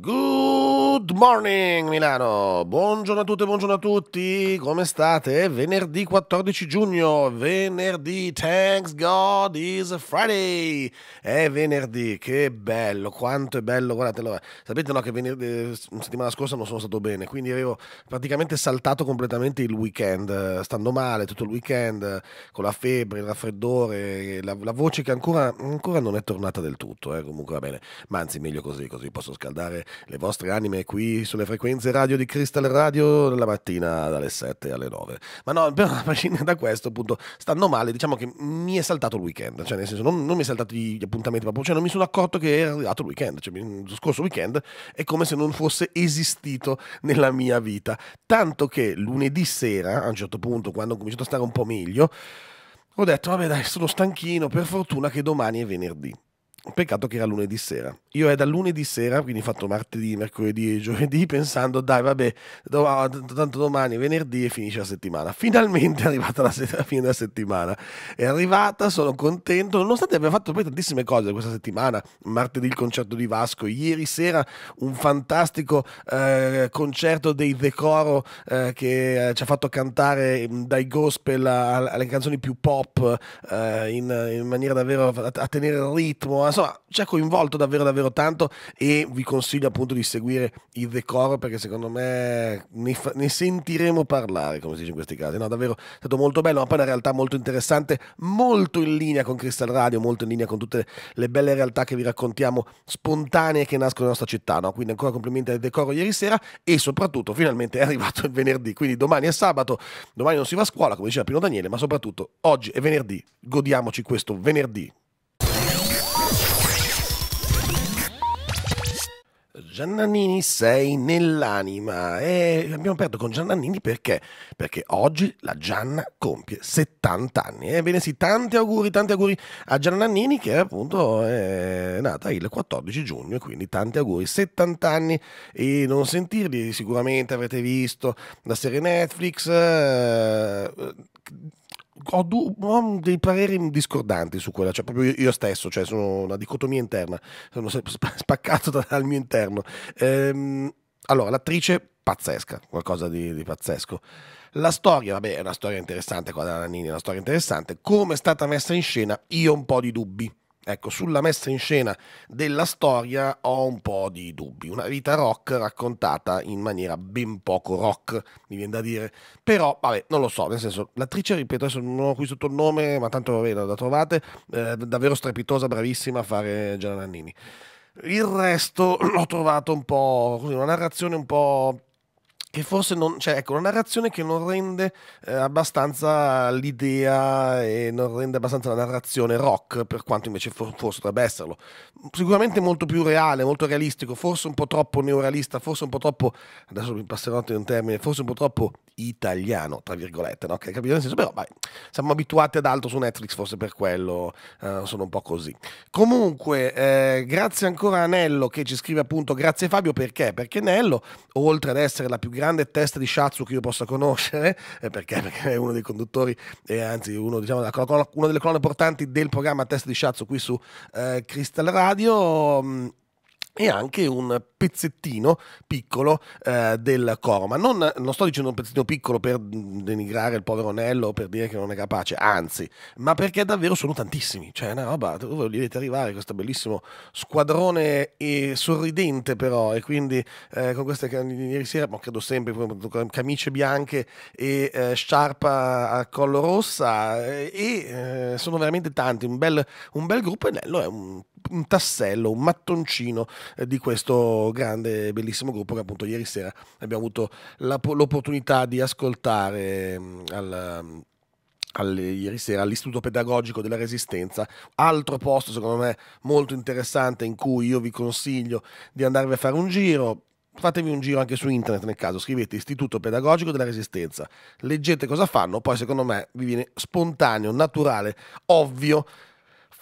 Good. Good morning Milano, buongiorno a tutte, buongiorno a tutti, come state? Venerdì 14 giugno, venerdì, thanks God is Friday, è venerdì, che bello, quanto è bello, guardatelo, sapete no che venerdì, eh, settimana scorsa non sono stato bene, quindi avevo praticamente saltato completamente il weekend, eh, stando male tutto il weekend, con la febbre, il raffreddore, la, la voce che ancora, ancora, non è tornata del tutto, eh, comunque va bene, ma anzi meglio così, così posso scaldare le vostre anime qui sulle frequenze radio di Crystal Radio la mattina dalle 7 alle 9. Ma no, a prescindere da questo, appunto, stando male, diciamo che mi è saltato il weekend, cioè nel senso non, non mi è saltato gli appuntamenti proprio, cioè non mi sono accorto che era arrivato il weekend, cioè lo scorso weekend è come se non fosse esistito nella mia vita, tanto che lunedì sera, a un certo punto, quando ho cominciato a stare un po' meglio, ho detto, vabbè dai, sono stanchino, per fortuna che domani è venerdì. Peccato che era lunedì sera io è da lunedì sera, quindi fatto martedì, mercoledì e giovedì, pensando, dai, vabbè, ah, tanto domani venerdì e finisce la settimana. Finalmente è arrivata la, se- la fine della settimana. È arrivata, sono contento, nonostante abbia fatto poi tantissime cose questa settimana. Martedì il concerto di Vasco, ieri sera un fantastico eh, concerto dei Decoro eh, che eh, ci ha fatto cantare mm, dai gospel a, alle canzoni più pop eh, in, in, maniera davvero a, a tenere il ritmo. Insomma, ci ha coinvolto davvero davvero davvero tanto e vi consiglio appunto di seguire il decoro perché secondo me ne, fa, ne sentiremo parlare, come si dice in questi casi. No, davvero è stato molto bello, ma poi una realtà molto interessante, molto in linea con Crystal Radio, molto in linea con tutte le belle realtà che vi raccontiamo spontanee che nascono nella nostra città. No? Quindi ancora complimenti al decoro ieri sera e soprattutto finalmente è arrivato il venerdì, quindi domani è sabato, domani non si va a scuola, come diceva Pino Daniele, ma soprattutto oggi è venerdì, godiamoci questo venerdì. Giannannini sei nell'anima e abbiamo aperto con Giannannini perché? Perché oggi la Gianna compie 70 anni. Ebbene sì, tanti auguri, tanti auguri a Giannannini che appunto è nata il 14 giugno, quindi tanti auguri, 70 anni e non sentirli sicuramente avrete visto la serie Netflix. Eh, ho, du- ho, dei pareri discordanti su quella, cioè proprio io stesso, cioè sono una dicotomia interna, sono sempre spaccato dal mio interno. Ehm, allora, l'attrice pazzesca, qualcosa di, di, pazzesco. La storia, vabbè, è una storia interessante, quella della Nannini è una storia interessante. Come è stata messa in scena, io ho un po' di dubbi Ecco, sulla messa in scena della storia ho un po' di dubbi. Una vita rock raccontata in maniera ben poco rock, mi viene da dire. Però, vabbè, non lo so, nel senso, l'attrice, ripeto, adesso non ho qui sotto il nome, ma tanto vabbè, la trovate, eh, davvero strepitosa, bravissima a fare Gianna Nannini. Il resto l'ho trovato un po' così, una narrazione un po' che forse non, cioè, ecco, una narrazione che non rende eh, abbastanza l'idea e non rende abbastanza la narrazione rock, per quanto invece for, forse dovrebbe esserlo. Sicuramente molto più reale, molto realistico, forse un po' troppo neorealista, forse un po' troppo, adesso mi passerò in un termine, forse un po' troppo italiano, tra virgolette, no? Che capito nel senso, però vai, siamo abituati ad altro su Netflix, forse per quello eh, sono un po' così. Comunque, eh, grazie ancora a Nello che ci scrive appunto, grazie Fabio, perché? Perché Nello, oltre ad essere la più grande grande test di Shatsu che io possa conoscere, eh, perché? perché è uno dei conduttori, e anzi uno, diciamo, una delle colonne portanti del programma Test di Shatsu qui su eh, Crystal Radio. Mm, e anche un pezzettino piccolo eh, del coro. Ma non, non, sto dicendo un pezzettino piccolo per denigrare il povero Nello o per dire che non è capace, anzi, ma perché davvero sono tantissimi. Cioè, è una roba dove volete arrivare, questo bellissimo squadrone e sorridente però, e quindi eh, con queste ieri sera, ma credo sempre, camicie bianche e eh, sciarpa a collo rossa, eh, e eh, sono veramente tanti, un bel, un bel gruppo e Nello è un un tassello, un mattoncino eh, di questo grande e bellissimo gruppo che appunto ieri sera abbiamo avuto l'opportunità di ascoltare mm, al, mm, al, ieri sera all'Istituto Pedagogico della Resistenza, altro posto secondo me molto interessante in cui io vi consiglio di andarvi a fare un giro. Fatevi un giro anche su internet nel caso, scrivete Istituto Pedagogico della Resistenza, leggete cosa fanno, poi secondo me vi viene spontaneo, naturale, ovvio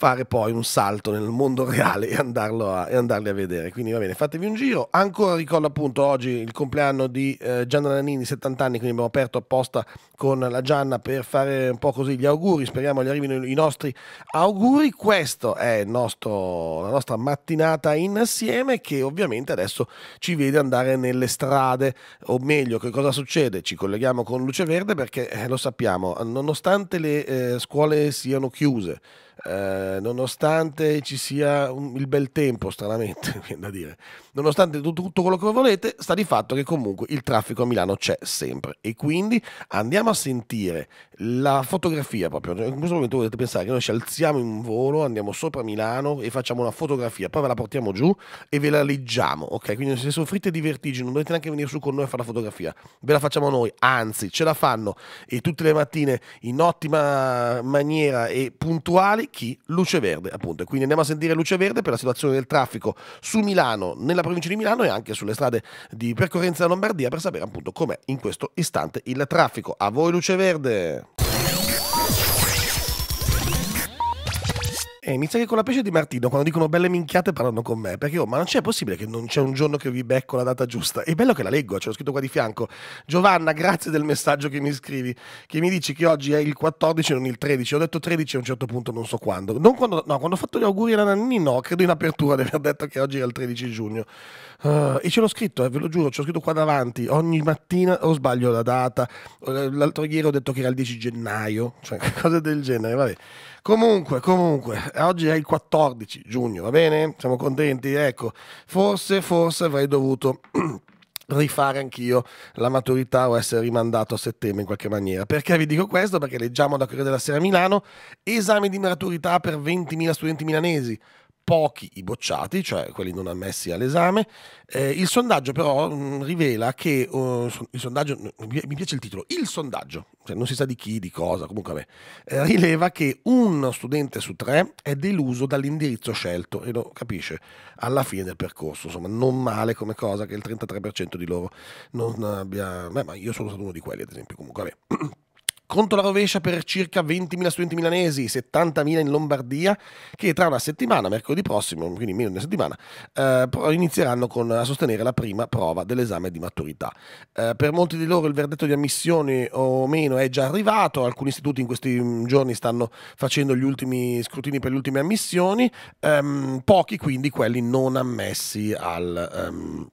fare poi un salto nel mondo reale e, a, e andarli a vedere. Quindi va bene, fatevi un giro. Ancora ricordo appunto oggi il compleanno di eh, Gianna Nannini, 70 anni, quindi abbiamo aperto apposta con la Gianna per fare un po' così gli auguri. Speriamo gli arrivino i nostri auguri. Questo è nostro, la nostra mattinata insieme che ovviamente adesso ci vede andare nelle strade, o meglio, che cosa succede? Ci colleghiamo con Luce Verde perché eh, lo sappiamo, nonostante le eh, scuole siano chiuse, eh, nonostante ci sia un, il bel tempo, stranamente, da dire, nonostante tutto, tutto quello che volete, sta di fatto che comunque il traffico a Milano c'è sempre. E quindi andiamo a sentire la fotografia proprio. In questo momento potete pensare che noi ci alziamo in volo, andiamo sopra Milano e facciamo una fotografia, poi ve la portiamo giù e ve la leggiamo, ok? Quindi se soffrite di vertigini non dovete neanche venire su con noi a fare la fotografia, ve la facciamo noi, anzi ce la fanno e tutte le mattine in ottima maniera e puntuali chi? Luce Verde, appunto. Quindi andiamo a sentire Luce Verde per la situazione del traffico su Milano, nella provincia di Milano e anche sulle strade di percorrenza della Lombardia per sapere appunto com'è in questo istante il traffico. A voi Luce Verde! E eh, inizia che con la pesce di Martino, quando dicono belle minchiate parlano con me, perché oh, ma non c'è possibile che non c'è un giorno che vi becco la data giusta. È bello che la leggo, eh, ce l'ho scritto qua di fianco. Giovanna, grazie del messaggio che mi scrivi, che mi dici che oggi è il 14 non il 13. Ho detto 13 a un certo punto, non so quando. Non quando no, quando ho fatto gli auguri alla Nannini, no, credo in apertura di aver detto che oggi è il 13 giugno. Uh, e ce l'ho scritto, eh, ve lo giuro, ce l'ho scritto qua davanti. Ogni mattina o sbaglio la data. Eh, l'altro ieri ho detto che era il 10 gennaio, cioè cose del genere, vabbè. Comunque, comunque, oggi è il 14 giugno, va bene? Siamo contenti? Ecco, forse, forse avrei dovuto... rifare anch'io la maturità o essere rimandato a settembre in qualche maniera. Perché vi dico questo? Perché leggiamo da Corriere della Sera a Milano esame di maturità per 20.000 studenti milanesi pochi i bocciati, cioè quelli non ammessi all'esame. Eh, il sondaggio però mh, mm, rivela che uh, il sondaggio mi piace il titolo, il sondaggio, cioè non si sa di chi, di cosa, comunque vabbè, eh, rileva che uno studente su tre è deluso dall'indirizzo scelto e lo capisce alla fine del percorso, insomma, non male come cosa che il 33% di loro non abbia, beh, ma io sono stato uno di quelli, ad esempio, comunque vabbè. Conto la rovescia per circa 20.000 studenti milanesi, 70.000 in Lombardia, che tra una settimana, mercoledì prossimo, quindi meno di una settimana, eh, inizieranno con, a sostenere la prima prova dell'esame di maturità. Eh, per molti di loro il verdetto di ammissione o meno è già arrivato, alcuni istituti in questi mm, giorni stanno facendo gli ultimi scrutini per le ultime ammissioni, ehm, pochi quindi quelli non ammessi al... Ehm,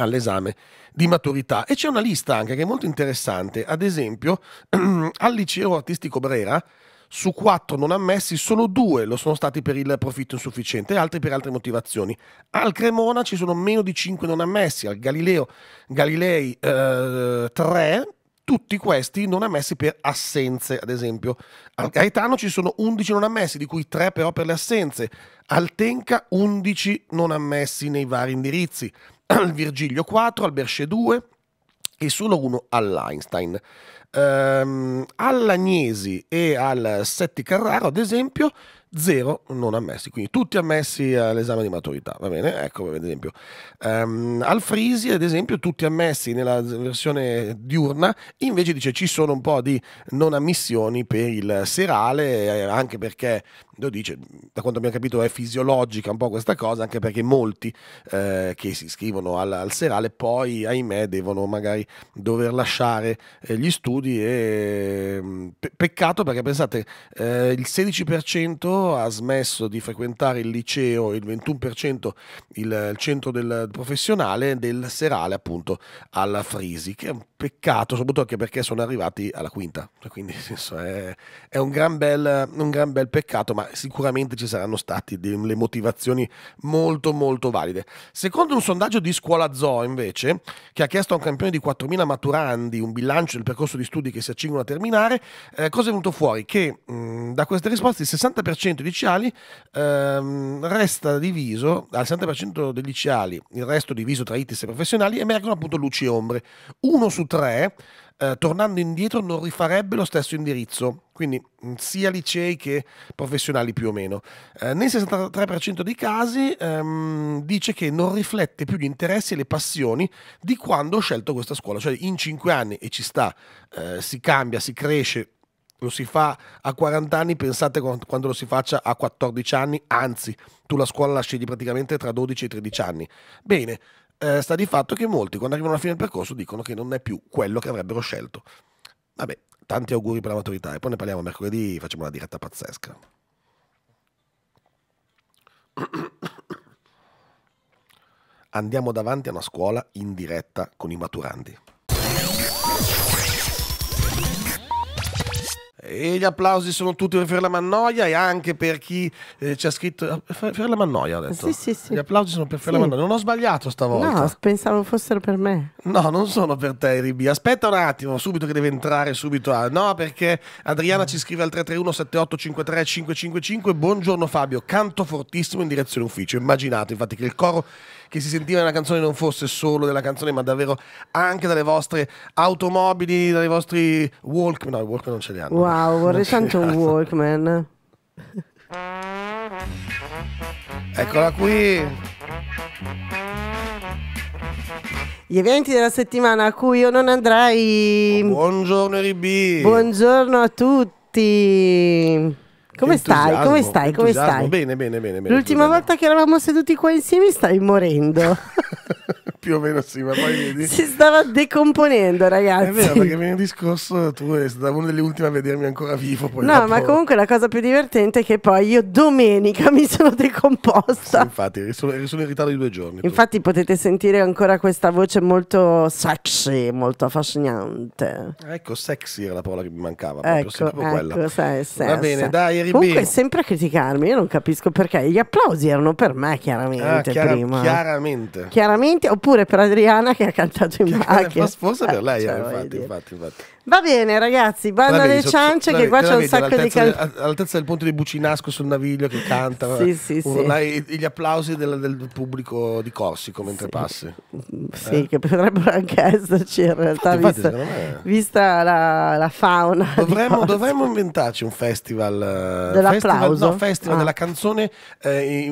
all'esame di maturità e c'è una lista anche che è molto interessante, ad esempio al liceo artistico Brera su quattro non ammessi, solo due lo sono stati per il profitto insufficiente, altri per altre motivazioni. Al Cremona ci sono meno di cinque non ammessi, al Galileo Galilei eh, tre, tutti questi non ammessi per assenze, ad esempio. Al Gaetano ci sono 11 non ammessi, di cui tre però per le assenze. Al Tenca 11 non ammessi nei vari indirizzi. al Virgilio 4, al Berce 2 e solo uno all'Einstein. Um, all'Agnesi e al Setti Carraro, ad esempio, zero non ammessi, quindi tutti ammessi all'esame di maturità, va bene? Ecco, ad esempio. Um, al Frisi, ad esempio, tutti ammessi nella versione diurna, invece dice ci sono un po' di non ammissioni per il serale, eh, anche perché lo dice, da quanto abbiamo capito è fisiologica un po' questa cosa, anche perché molti eh, che si iscrivono al, al, serale poi, ahimè, devono magari dover lasciare eh, gli studi e mm, pe- peccato perché pensate, eh, il 16% ha smesso di frequentare il liceo il 21% il, il centro del professionale del serale appunto alla Frisi, che è un peccato, soprattutto anche perché sono arrivati alla quinta, cioè, quindi nel senso, è, è un, gran bel, un gran bel peccato, ma sicuramente ci saranno state delle motivazioni molto molto valide. Secondo un sondaggio di Scuola Zoo, invece, che ha chiesto a un campione di 4.000 maturandi un bilancio del percorso di studi che si accingono a terminare, eh, cosa è venuto fuori? Che mh, mm, da queste risposte il 60% dei liceali ehm, resta diviso, al 60% dei liceali, il resto diviso tra ITIS e professionali, emergono appunto luci e ombre. Uno su tre eh, tornando indietro non rifarebbe lo stesso indirizzo, quindi mm, sia licei che professionali più o meno. Eh, nel 63% dei casi ehm, dice che non riflette più gli interessi e le passioni di quando ho scelto questa scuola, cioè in 5 anni e ci sta, eh, si cambia, si cresce, lo si fa a 40 anni, pensate quando lo si faccia a 14 anni, anzi, tu la scuola la scegli praticamente tra 12 e 13 anni. Bene, eh, sta di fatto che molti quando arrivano alla fine del percorso dicono che non è più quello che avrebbero scelto. Vabbè, tanti auguri per la maturità e poi ne parliamo mercoledì, facciamo una diretta pazzesca. Andiamo davanti a una scuola in diretta con i maturandi. E gli applausi sono tutti per la Mannoia e anche per chi eh, ci ha scritto. Per eh, Mannoia ho detto. Sì, sì, sì. Gli applausi sono per la Mannoia. Non ho sbagliato stavolta. No, pensavo fossero per me. No, non sono per te, Ribi. Aspetta un attimo, subito che deve entrare subito a... No, perché Adriana mm. ci scrive al 331 7853 555. Buongiorno Fabio, canto fortissimo in direzione ufficio. Immaginate infatti che il coro che si sentiva nella canzone non fosse solo della canzone, ma davvero anche dalle vostre automobili, dai vostri Walkman. No, i Walkman non ce li hanno. Wow, vorrei tanto un Walkman. Eccola qui. Gli eventi della settimana a cui io non andrei. Buongiorno Ribi. Buongiorno a tutti. Come stai? Come stai? Come stai? Bene, bene, bene. bene L'ultima volta che eravamo seduti qua insieme stavi morendo. più o meno sì, ma poi vedi. Si stava decomponendo, ragazzi. È vero, perché venerdì scorso tu sei stato uno delle ultime a vedermi ancora vivo. no, dopo... ma comunque la cosa più divertente è che poi io domenica mi sono decomposta. Sì, infatti, eri solo, in ritardo di due giorni. Infatti, potete sentire ancora questa voce molto sexy, molto affascinante. Ecco, sexy era la parola che mi mancava. Ecco, proprio, ecco, ecco quella. Sei, sei, Va bene, sei. dai, Ribi. Comunque, sempre a criticarmi, io non capisco perché. Gli applausi erano per me, chiaramente. Ah, chiara, prima. Chiaramente. Chiaramente, oppure pure per Adriana che ha cantato in macchina. Ma Forse per lei, eh, eh infatti, infatti, infatti, infatti. Va bene, ragazzi, vanno alle ciance, che qua c'è un sacco di canti. All'altezza del ponte di Bucinasco sul Naviglio che canta. sì, sì, sì. gli applausi del, del, pubblico di Corsico mentre sì. passi. Sì, eh? che potrebbero anche esserci in realtà, infatti, vista, infatti, me... vista la, la, fauna. Dovremmo, dovremmo, inventarci un festival. Eh, dell'applauso? Festival, no, festival ah. della canzone eh,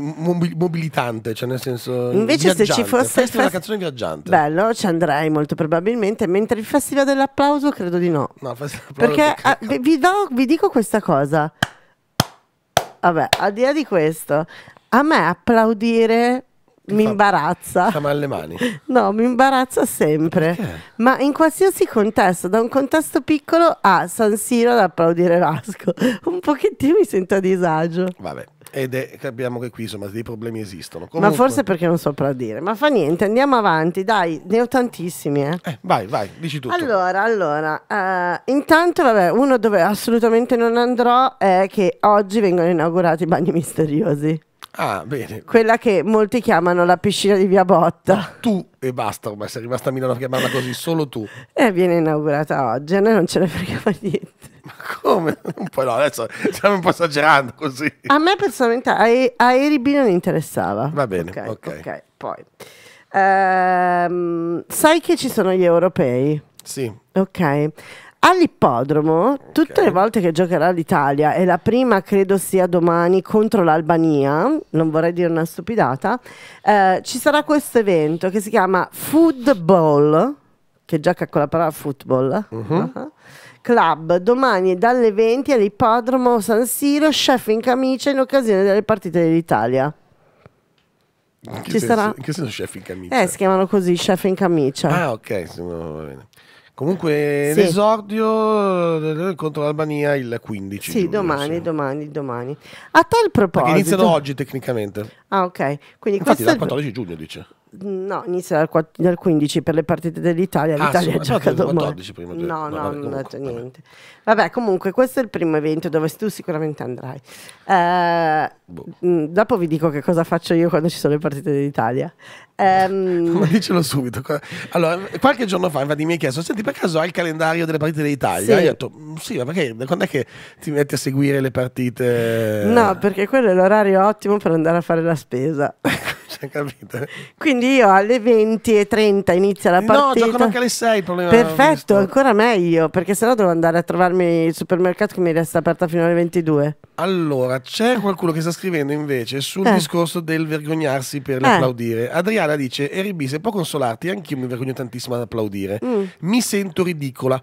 mobilitante, cioè nel senso. Invece viaggiante. se ci fosse. Festival della canzone viaggiante. Bello, ci andrei molto probabilmente, mentre il festival dell'applauso credo di no. no Perché a, ah, vi, do, vi dico questa cosa. Vabbè, al di là di questo, a me applaudire mi imbarazza. Sta male le mani. No, mi imbarazza sempre. Perché? Ma in qualsiasi contesto, da un contesto piccolo a San Siro ad applaudire Vasco, un pochettino mi sento a disagio. Vabbè. Ed è, capiamo che qui insomma dei problemi esistono. Comunque... Ma forse perché non saprà dire, ma fa niente, andiamo avanti, dai, ne ho tantissimi. Eh. Eh, vai, vai, dici tutto. Allora, allora, uh, intanto vabbè, uno dove assolutamente non andrò è che oggi vengono inaugurati i bagni misteriosi. Ah, bene. Quella che molti chiamano la piscina di Via Botta. Tu e basta, ormai sei rimasta a Milano a chiamarla così, solo tu. E viene inaugurata oggi, a noi non ce ne fregava niente. Come? Un po' no, adesso stiamo un po' esagerando così. A me personalmente ae- aerei B non interessava. Va bene, ok. okay. okay. Poi. Ehm, sai che ci sono gli europei? Sì. Ok. All'ippodromo, tutte le volte che giocherà l'Italia, e la prima credo sia domani contro l'Albania, non vorrei dire una stupidata, eh, ci sarà questo evento che si chiama Football, che gioca con la parola football. Uh mhm. -huh. Uh -huh Club domani dalle 20 all'ippodromo San Siro, chef in camicia in occasione delle partite dell'Italia. In che, Ci senso, sarà... in che senso chef in camicia? Eh, si chiamano così, chef in camicia. Ah, ok, sono... va bene. Comunque sì. l'esordio eh, eh, contro l'Albania il 15. Sì, giugno, domani, sì. domani, domani. A tal proposito... Perché iniziano oggi tecnicamente. Ah, ok. Quindi Infatti dal 14 giugno dice. No, inizia dal, 4, dal, 15 per le partite dell'Italia. Ah, L'Italia ah, gioca no, domani. 14 prima No, no, no vabbè, non ho detto niente. Vabbè, comunque, questo è il primo evento dove tu sicuramente andrai. Eh, boh. Mm, dopo vi dico che cosa faccio io quando ci sono le partite dell'Italia. Um... Ma dicelo subito. Allora, qualche giorno fa, infatti, mi ha chiesto: Senti, per caso hai il calendario delle partite dell'Italia? Sì. Io ho detto: mm, Sì, ma perché quando è che ti metti a seguire le partite? No, perché quello è l'orario ottimo per andare a fare la spesa. Cioè, Quindi io alle 20.30 inizia la partita. No, giocano anche alle 6 Perfetto, ancora meglio, perché sennò devo andare a trovarmi il supermercato che mi resta aperta fino alle 22. Allora, c'è eh. qualcuno che sta scrivendo invece sul eh. discorso del vergognarsi per eh. l'applaudire. Adriana dice, Eribi, se può consolarti, anch'io mi vergogno tantissimo ad applaudire. Mm. Mi sento ridicola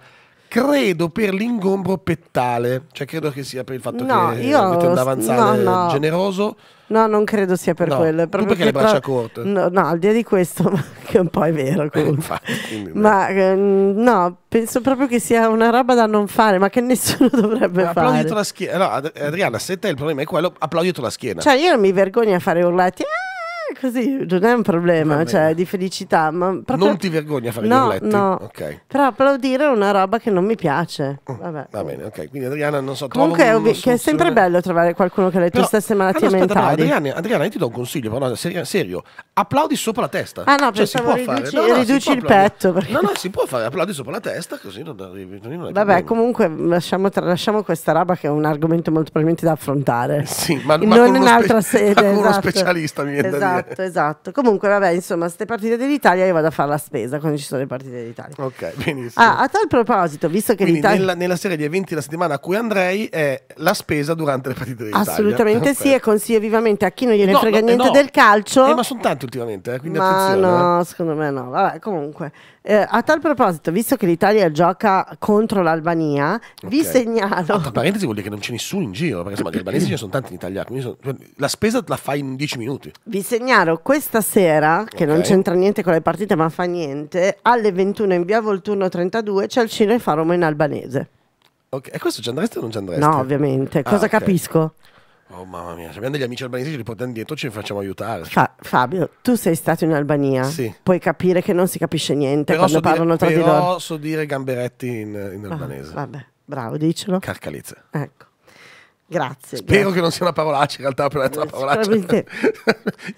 credo per l'ingombro pettale, cioè credo che sia per il fatto no, che io, mette un avanzare no, no. generoso. No, non credo sia per quello. Proprio perché le braccia corte? No, al di là di questo, che un po' è vero eh, comunque. Eh, ma eh, no, penso proprio che sia una roba da non fare, ma che nessuno dovrebbe ma fare. Applaudito la schiena. No, Adriana, se te il problema è quello, applaudito la schiena. Cioè, io non mi vergogno a fare urlati. Ah! è così, non è un problema, cioè di felicità. Ma proprio... Non ti vergogni a fare no, gli No, okay. però applaudire è una roba che non mi piace. Mm, va bene, ok. Quindi Adriana, non so, Comunque è, ob- è sempre bello trovare qualcuno che ha le tue stesse malattie ah, aspetta, mentali. No, Adriana, Adriana, io ti do un consiglio, però serio, serio, applaudi sopra la testa. Ah no, cioè, pensavo riduci, no, riduci il petto. Perché... No, no, si può fare, applaudi sopra la testa così non arrivi. Non Vabbè, comunque lasciamo, tra, lasciamo, questa roba che è un argomento molto probabilmente da affrontare. Sì, ma, ma non in un'altra spe- sede. Con uno esatto. specialista mi viene da esatto. dire esatto, esatto. Comunque, vabbè, insomma, queste partite dell'Italia io vado a fare la spesa quando ci sono le partite dell'Italia. Ok, benissimo. Ah, a tal proposito, visto che Quindi l'Italia... Nella, nella, serie di eventi della settimana a cui andrei è la spesa durante le partite dell'Italia. Assolutamente okay. sì, e consiglio vivamente a chi non gliene no, frega no, niente no. del calcio. Eh, ma sono tanti ultimamente, eh, quindi ma attenzione. no, eh. secondo me no. Vabbè, comunque. Eh, a tal proposito, visto che l'Italia gioca contro l'Albania, okay. vi segnalo. Ah, tra parentesi, vuol dire che non c'è nessuno in giro, perché insomma, gli albanesi ce ne sono tanti in Italia. Sono... Cioè, la spesa la fai in 10 minuti. Vi segnalo questa sera, che okay. non c'entra niente con le partite, ma fa niente. Alle 21 in via Volturno 32 c'è il Cine Faromo in albanese. Okay. E questo ci andreste o non ci andreste? No, ovviamente. Ah, cosa ah, capisco? Oh mamma mia, se abbiamo degli amici albanesi, li portiamo dietro, ci facciamo aiutare. Fa- Fabio, tu sei stato in Albania, sì. puoi capire che non si capisce niente però quando so parlano dire, tra di loro. Però so dire gamberetti in, in ah, albanese. Ah, vabbè, bravo, dicelo. Carcalizze. Ecco. Grazie. Spero grazie. che non sia una parolaccia, in realtà ho appena una parolaccia.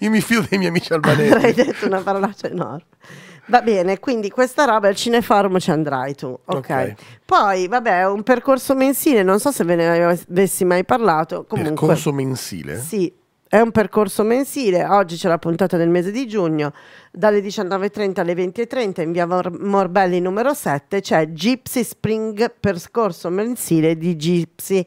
Io mi fido dei miei amici albanesi. Hai detto una parolaccia enorme. Va bene, quindi questa roba al Cineforum ci andrai tu, ok? okay. Poi, vabbè, un percorso mensile, non so se ve ne avessi mai parlato. Comunque, percorso mensile? Sì, è un percorso mensile, oggi c'è la puntata del mese di giugno, dalle 19.30 alle 20.30 in via Morbelli numero 7 c'è Gypsy Spring, percorso mensile di Gypsy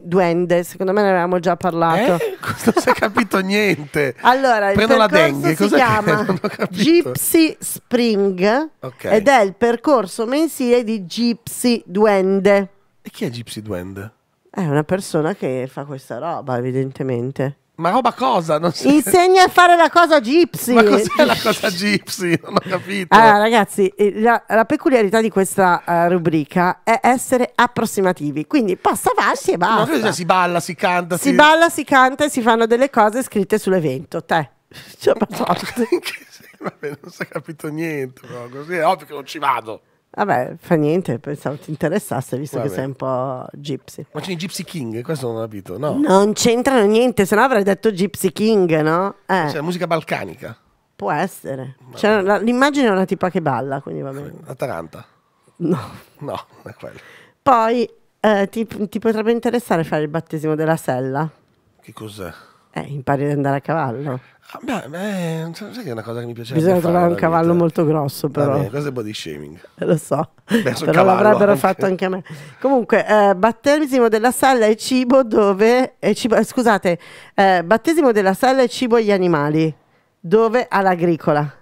Duende, secondo me ne avevamo già parlato. Eh? Non si è capito niente. allora, Prendo il percorso si chiama Gypsy Spring okay. ed è il percorso mensile di Gypsy Duende. E chi è Gypsy Duende? È una persona che fa questa roba, evidentemente. Ma roba cosa? Non si... Insegna a fare la cosa gypsy. Ma cos'è la cosa gypsy? Non ho capito. Allora, ragazzi, eh, la, la peculiarità di questa uh, rubrica è essere approssimativi. Quindi passa avanti e basta. No, si balla, si canta. Si... si... balla, si canta e si fanno delle cose scritte sull'evento. Te. Cioè, Vabbè, non si è capito niente, però così è ovvio che non ci vado. Vabbè, fa niente, pensavo ti interessasse visto Vabbè. che sei un po' gypsy. Ma c'è i Gypsy King, questo non ho capito, no? Non c'entrano niente, se no avrei detto Gypsy King, no? Eh. C'è la musica balcanica. Può essere. Cioè, l'immagine è una tipa che balla, quindi va bene. Atalanta. No. No, è quello. Poi eh, ti, ti potrebbe interessare fare il battesimo della sella. Che cos'è? Eh, impari ad andare a cavallo. Ah, sai che è una cosa che mi piace Bisogna trovare un cavallo molto grosso, però. Bene, questo è body shaming. Eh, lo so, beh, però l'avrebbero anche. fatto anche a me. Comunque, eh, battesimo della sala e cibo dove... E eh, cibo, eh, scusate, eh, battesimo della sala e cibo agli animali, dove all'agricola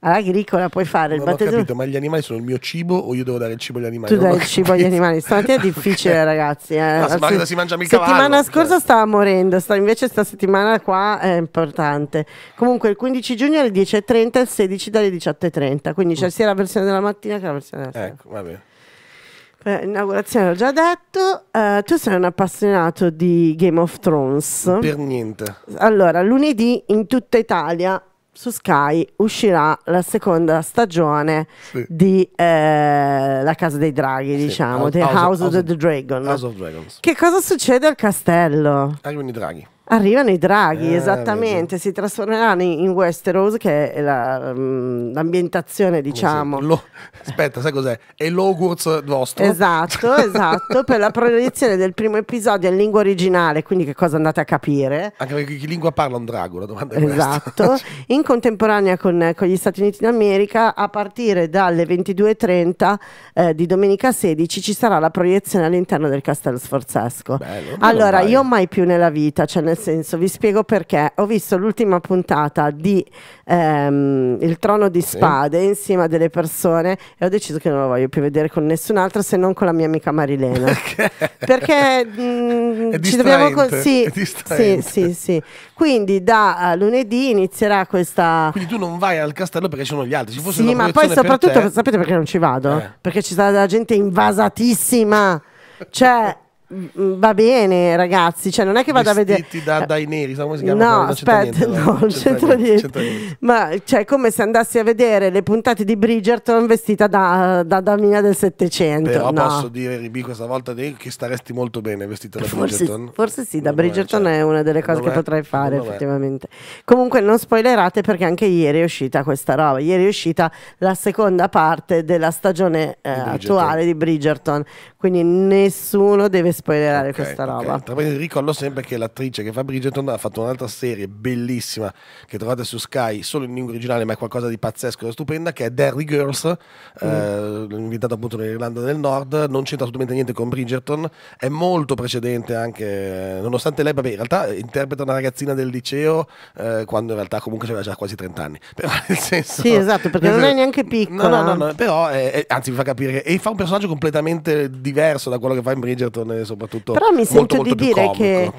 all'agricola puoi fare non il battesimo. Ho capito, ma gli animali sono il mio cibo o io devo dare il cibo agli animali? Tu non dai il cibo agli animali. Stamattina è difficile, ragazzi. Eh. No, se, si mangia mica settimana cavallo, cioè. scorsa cioè. stava morendo, sta, invece questa settimana qua è importante. Comunque il 15 giugno alle 10.30 e il 16 dalle 18.30. Quindi c'è mm. sia la versione della mattina che la versione della sera. Ecco, va bene. inaugurazione l'ho già detto. Uh, tu sei un appassionato di Game of Thrones. Per niente. Allora, lunedì in tutta Italia su Sky uscirà la seconda stagione sì. di eh, La Casa dei Draghi, sì. diciamo, House, The House, House of, the Dragon. House of Dragons. Che cosa succede al castello? Arrivano i draghi. Arrivano i draghi, ah, esattamente, vedi. si trasformeranno in Westeros, che è la, mm, l'ambientazione, diciamo. Lo... Aspetta, sai cos'è? È l'Hogwarts vostro. Esatto, esatto, per la proiezione del primo episodio in lingua originale, quindi che cosa andate a capire? Anche perché chi lingua parla un drago, la domanda è Esatto, in contemporanea con, con, gli Stati Uniti d'America, a partire dalle 22.30 eh, di domenica 16 ci sarà la proiezione all'interno del Castello Sforzesco. Bello, allora, io mai più nella vita, cioè nel senso, vi spiego perché. Ho visto l'ultima puntata di ehm, Il trono di spade sì. insieme a delle persone e ho deciso che non la voglio più vedere con nessun altro se non con la mia amica Marilena. Perché? perché mh, mm, ci dobbiamo... Con- sì, sì, sì, sì. Quindi da eh, lunedì inizierà questa... Quindi tu non vai al castello perché ci sono gli altri. Ci sì, ma poi soprattutto, per sapete perché non ci vado? Eh. Perché ci sarà della gente invasatissima. Cioè... Mm, va bene ragazzi, cioè non è che vado Vestiti a vedere... Da, dai neri, come si chiama? No, aspetta, no, non c'entra niente. niente. Ma cioè come se andassi a vedere le puntate di Bridgerton vestita da, da Damina del Settecento. Però no. posso dire, Ribi, questa volta che staresti molto bene vestita da forse, Bridgerton. Forse sì, da non Bridgerton è, cioè, è, una delle cose che è, potrei fare effettivamente. È. Comunque non spoilerate perché anche ieri è uscita questa roba, ieri è uscita la seconda parte della stagione eh, di attuale di Bridgerton, quindi nessuno deve spoilerare okay, questa okay. roba. Tra l'altro ricordo sempre che l'attrice che fa Bridgeton ha fatto un'altra serie bellissima che trovate su Sky, solo in lingua originale, ma è qualcosa di pazzesco e stupenda, che è Derry Girls, eh, mm. eh, inventata appunto nell'Irlanda del Nord, non c'entra assolutamente niente con Bridgerton, è molto precedente anche, nonostante lei, vabbè, in realtà interpreta una ragazzina del liceo eh, quando in realtà comunque aveva già quasi 30 anni, però nel senso... Sì, esatto, perché non è neanche piccola. No, no, no, no però è, è, anzi vi fa capire, e fa un personaggio completamente diverso da quello che fa in Bridgerton soprattutto Però mi sento molto, di molto dire che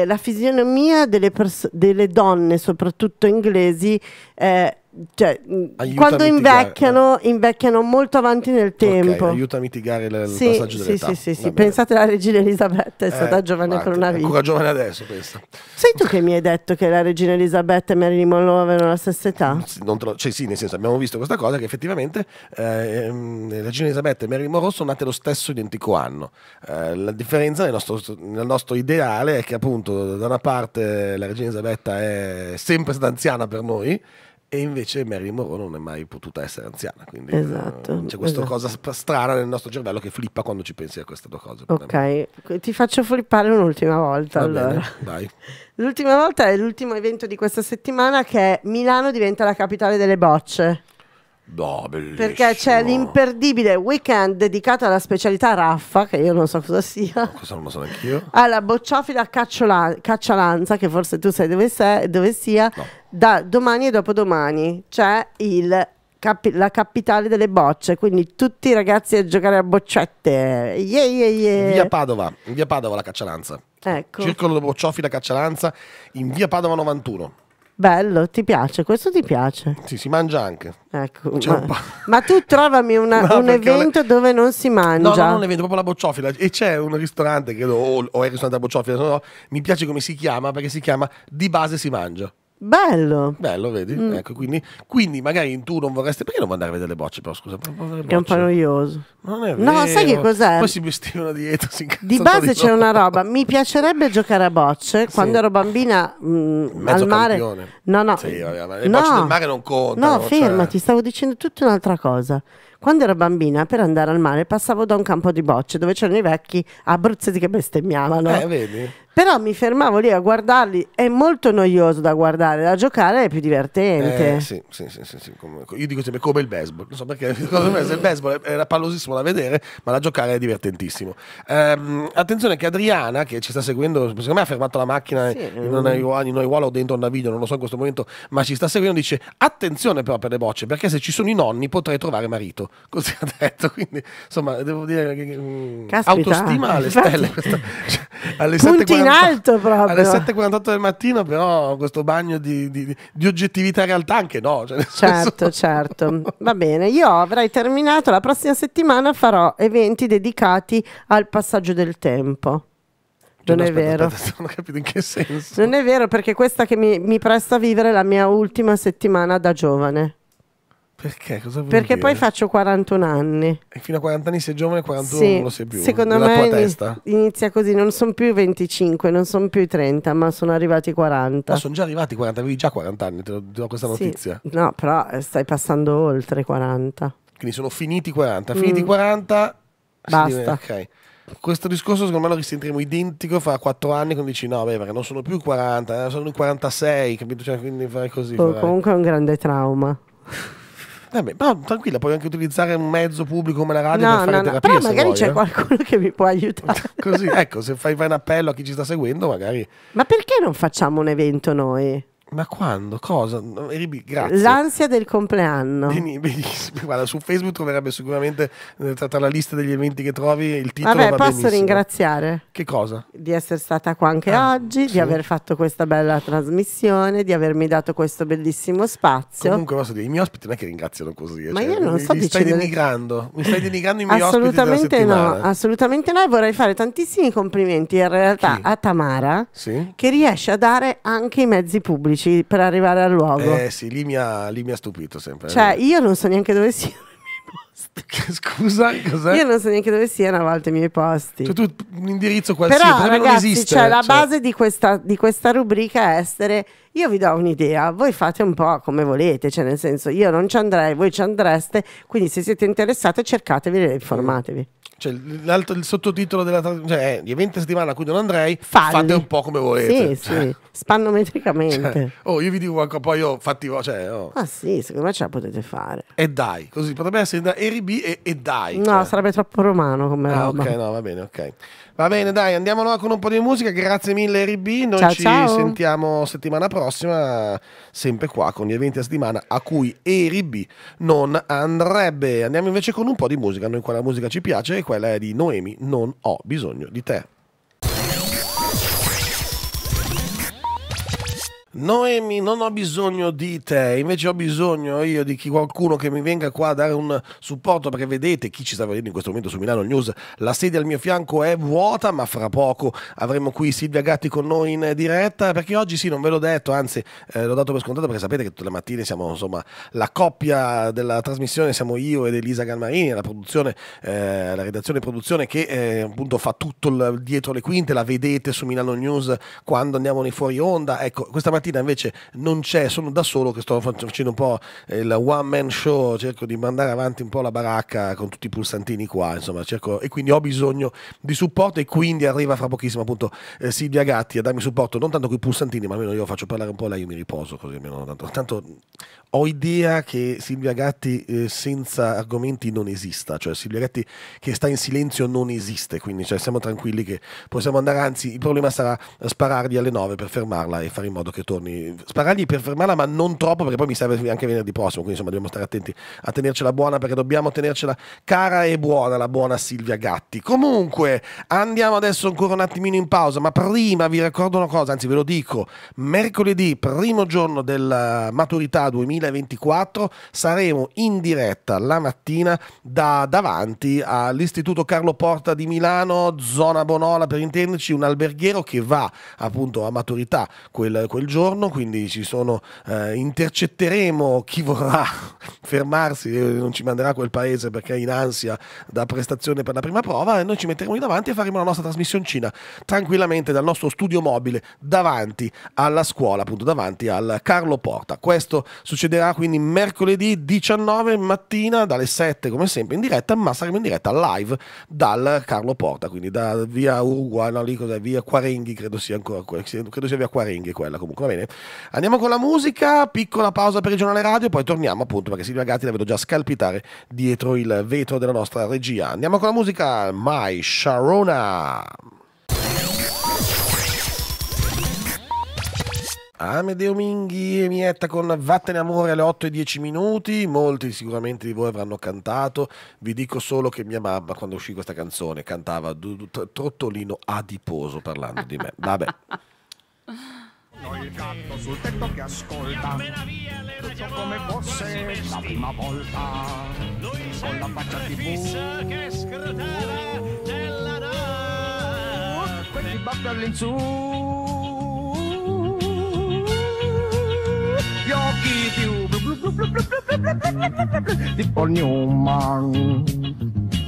eh, la fisionomia delle, delle, donne, soprattutto inglesi, eh, cioè, quando invecchiano, eh. invecchiano molto avanti nel tempo. Okay, aiuta a mitigare il sì, passaggio dell'età. Sì, sì, sì, Pensate alla regina Elisabetta, è eh, stata giovane guarda, per una vita. Ancora giovane adesso questa. Sei tu che mi hai detto che la regina Elisabetta e Marilyn Monroe avevano la stessa età? Lo, mm, cioè sì, nel senso abbiamo visto questa cosa che effettivamente eh, ehm, la regina Elisabetta e Marilyn Monroe sono nate lo stesso identico anno. Eh, la differenza nel nostro, nel nostro ideale è che appunto da una parte la regina Elisabetta è sempre stata anziana per noi, e invece Mary Moreau non è mai potuta essere anziana, quindi eh, esatto, c'è questa esatto. cosa strana nel nostro cervello che flippa quando ci pensi a queste due cose. Ok, ti faccio flippare un'ultima volta Va allora. Bene, dai. L'ultima volta è l'ultimo evento di questa settimana che è Milano diventa la capitale delle bocce. No, Perché c'è l'imperdibile weekend dedicato alla specialità raffa, che io non so cosa sia. Cosa non lo so neanch'io. Alla bocciofila caccialanza, che forse tu sai dove, sei, dove sia. No. Da domani e dopodomani c'è il la capitale delle bocce, quindi tutti i ragazzi a giocare a boccette. Yeah, yeah, yeah. Via Padova, via Padova la caccialanza. Ecco. Circolo Bocciofila Caccialanza in via Padova 91. Bello, ti piace, questo ti piace. Sì, si mangia anche. Ecco, ma, ma, tu trovami una, no, un evento le... dove non si mangia. No, no, non un evento, proprio la bocciofila. E c'è un ristorante, credo, o, o è il ristorante a bocciofila, no, no, mi piace come si chiama, perché si chiama Di base si mangia. Bello. Bello, vedi? Mm. Ecco, quindi, quindi, magari tu non vorresti... Perché non andare a vedere le bocce, però, scusa? Bocce. È un po' noioso. Non è vero. No, sai che cos'è? Poi si vestivano dietro, si Di base di c'è una roba. Mi piacerebbe giocare a bocce. Sì. Quando ero bambina mh, mm, al mare... Campione. No, no. Sì, vabbè, le bocce del mare non contano. No, cioè. fermati, cioè... stavo dicendo tutta un'altra cosa. Quando ero bambina, per andare al mare, passavo da un campo di bocce dove c'erano i vecchi abruzzesi che bestemmiavano. Eh, vedi? Però mi fermavo lì a guardarli, è molto noioso da guardare, da giocare è più divertente. Eh, sì, sì, sì, sì, sì. Come, io dico sempre come il baseball, non so perché il baseball era pallosissimo da vedere, ma da giocare è divertentissimo. Um, attenzione che Adriana, che ci sta seguendo, secondo me ha fermato la macchina sì, in mm. un aiuolo o dentro una video, non lo so in questo momento, ma ci sta seguendo, dice attenzione però per le bocce, perché se ci sono i nonni potrei trovare marito. Così ha detto, quindi insomma devo dire che... Mm, Caspita. Autostima alle stelle. Questa, cioè, alle 7.40 in alto proprio. Alle 7.48 del mattino, però questo bagno di, di, di oggettività e realtà anche no. Cioè certo, senso... certo. Va bene, io avrei terminato, la prossima settimana farò eventi dedicati al passaggio del tempo. Non, non è aspetta, vero. Aspetta, non ho capito in che senso. Non è vero perché questa che mi, mi presta a vivere è la mia ultima settimana da giovane. Perché? Cosa vuol Perché dire? poi faccio 41 anni. E fino a 40 anni sei giovane, 41 sì, non lo sei più. Secondo Nella me in, inizia così, non sono più 25, non sono più 30, ma sono arrivati 40. Ma sono già arrivati 40, avevi già 40 anni, te do questa notizia. Sì, no, però eh, stai passando oltre 40. Quindi sono finiti 40, finiti mm. 40 Basta. ok. Questo discorso secondo me lo risentiremo identico fra 4 anni quando dici no, beh, perché non sono più 40, eh, sono 46, capito? Cioè, quindi fai così. Oh, farai. Comunque è un grande trauma. Vabbè, però tranquilla, puoi anche utilizzare un mezzo pubblico come la radio no, per fare no, terapia. No. Però magari vuoi, c'è eh. qualcuno che mi può aiutare. Così, ecco, se fai, fai un appello a chi ci sta seguendo, magari. Ma perché non facciamo un evento noi? Ma quando? Cosa? Grazie. L'ansia del compleanno. Benissimo. Guarda, su Facebook troverebbe sicuramente eh, tra, la lista degli eventi che trovi il titolo. Vabbè, posso benissimo. ringraziare. Che cosa? Di essere stata qua anche ah, oggi, sì. di aver fatto questa bella trasmissione, di avermi dato questo bellissimo spazio. Comunque posso dire, i miei ospiti non è che ringraziano così. Eh, Ma cioè, io non mi, sto mi dicendo. Stai denigrando, mi stai denigrando i miei assolutamente ospiti. Assolutamente no, assolutamente no. E vorrei fare tantissimi complimenti in realtà Chi? a Tamara, sì? che riesce a dare anche i mezzi pubblici 12 per arrivare al luogo. Eh sì, lì mi ha, lì mi ha stupito sempre. Cioè, eh. io non so neanche dove sia. Scusa, cos'è? Io non so neanche dove siano a volte i miei posti. Cioè, tu un indirizzo qualsiasi, Però, ragazzi, esiste, cioè, eh, cioè, la base di questa, di questa rubrica è essere io vi do un'idea, voi fate un po' come volete, cioè nel senso io non ci andrei, voi ci andreste, quindi se siete interessate cercatevi e informatevi. Cioè, il sottotitolo della trasmissione cioè, eh, gli eventi a settimana a cui non andrei, Falli. fate un po' come volete. Sì, cioè. sì, spannometricamente. Cioè, oh, io vi dico qualcosa, poi io fatti Cioè, oh. Ah sì, secondo me ce la potete fare. E dai, così potrebbe essere da Eri B e, e dai. No, cioè. sarebbe troppo romano come ah, roba. ok, no, va bene, ok. Va bene, dai, andiamo là con un po' di musica. Grazie mille, RB. Noi ciao, ci ciao. sentiamo settimana prossima, sempre qua con gli eventi a settimana a cui RB non andrebbe. Andiamo invece con un po' di musica. A noi quella musica ci piace e quella è di Noemi. Non ho bisogno di te. Noemi, non ho bisogno di te, invece ho bisogno io di chi, qualcuno che mi venga qua a dare un supporto, perché vedete chi ci sta vedendo in questo momento su Milano News, la sedia al mio fianco è vuota, ma fra poco avremo qui Silvia Gatti con noi in diretta, perché oggi sì, non ve l'ho detto, anzi eh, l'ho dato per scontato perché sapete che tutte le mattine siamo insomma la coppia della trasmissione, siamo io ed Elisa Galmarini, la produzione, eh, la redazione e produzione che eh, appunto fa tutto il, dietro le quinte, la vedete su Milano News quando andiamo nei fuori onda, ecco questa mattina stamattina invece non c'è, sono da solo che sto facendo un po' il one man show, cerco di mandare avanti un po' la baracca con tutti i pulsantini qua, insomma, cerco, e quindi ho bisogno di supporto e quindi arriva fra pochissimo appunto eh, Silvia Gatti a darmi supporto, non tanto con i pulsantini, ma almeno io faccio parlare un po' lei, io mi riposo così almeno tanto. tanto ho idea che Silvia Gatti eh, senza argomenti non esista, cioè Silvia Gatti che sta in silenzio non esiste, quindi cioè, siamo tranquilli che possiamo andare, anzi il problema sarà sparargli alle 9 per fermarla e fare in modo che torni torni. Sparagli per fermarla, ma non troppo, perché poi mi serve anche venerdì prossimo. Quindi insomma dobbiamo stare attenti a tenercela buona, perché dobbiamo tenercela cara e buona, la buona Silvia Gatti. Comunque, andiamo adesso ancora un attimino in pausa, ma prima vi ricordo una cosa, anzi ve lo dico, mercoledì, primo giorno della maturità 2024, saremo in diretta la mattina da davanti all'Istituto Carlo Porta di Milano, zona Bonola per intenderci, un alberghiero che va appunto a maturità quel, quel giorno giorno, quindi ci sono, eh, intercetteremo chi vorrà fermarsi, non ci manderà quel paese perché è in ansia da prestazione per la prima prova e noi ci metteremo lì davanti e faremo la nostra trasmissioncina tranquillamente dal nostro studio mobile davanti alla scuola, appunto davanti al Carlo Porta. Questo succederà quindi mercoledì 19 mattina dalle 7 come sempre in diretta, ma saremo in diretta live dal Carlo Porta, quindi da via Uruguay, no lì cos'è, via Quarenghi credo sia ancora quella, credo sia via Quarenghi quella comunque, bene. Andiamo con la musica, piccola pausa per il giornale radio, poi torniamo appunto perché Silvia Gatti la vedo già scalpitare dietro il vetro della nostra regia. Andiamo con la musica, My Sharona. Amedeo Minghi e Mietta con Vattene Amore alle 8 e 10 minuti. Molti sicuramente di voi avranno cantato. Vi dico solo che mia mamma, quando uscì questa canzone, cantava Trottolino adiposo parlando di me. Vabbè. Metto il gatto sul tetto che ascolta Tutto come fosse la prima volta Lui Con la faccia tv che scrutava della notte Poi ti all'insù Gli occhi più Di ogni umano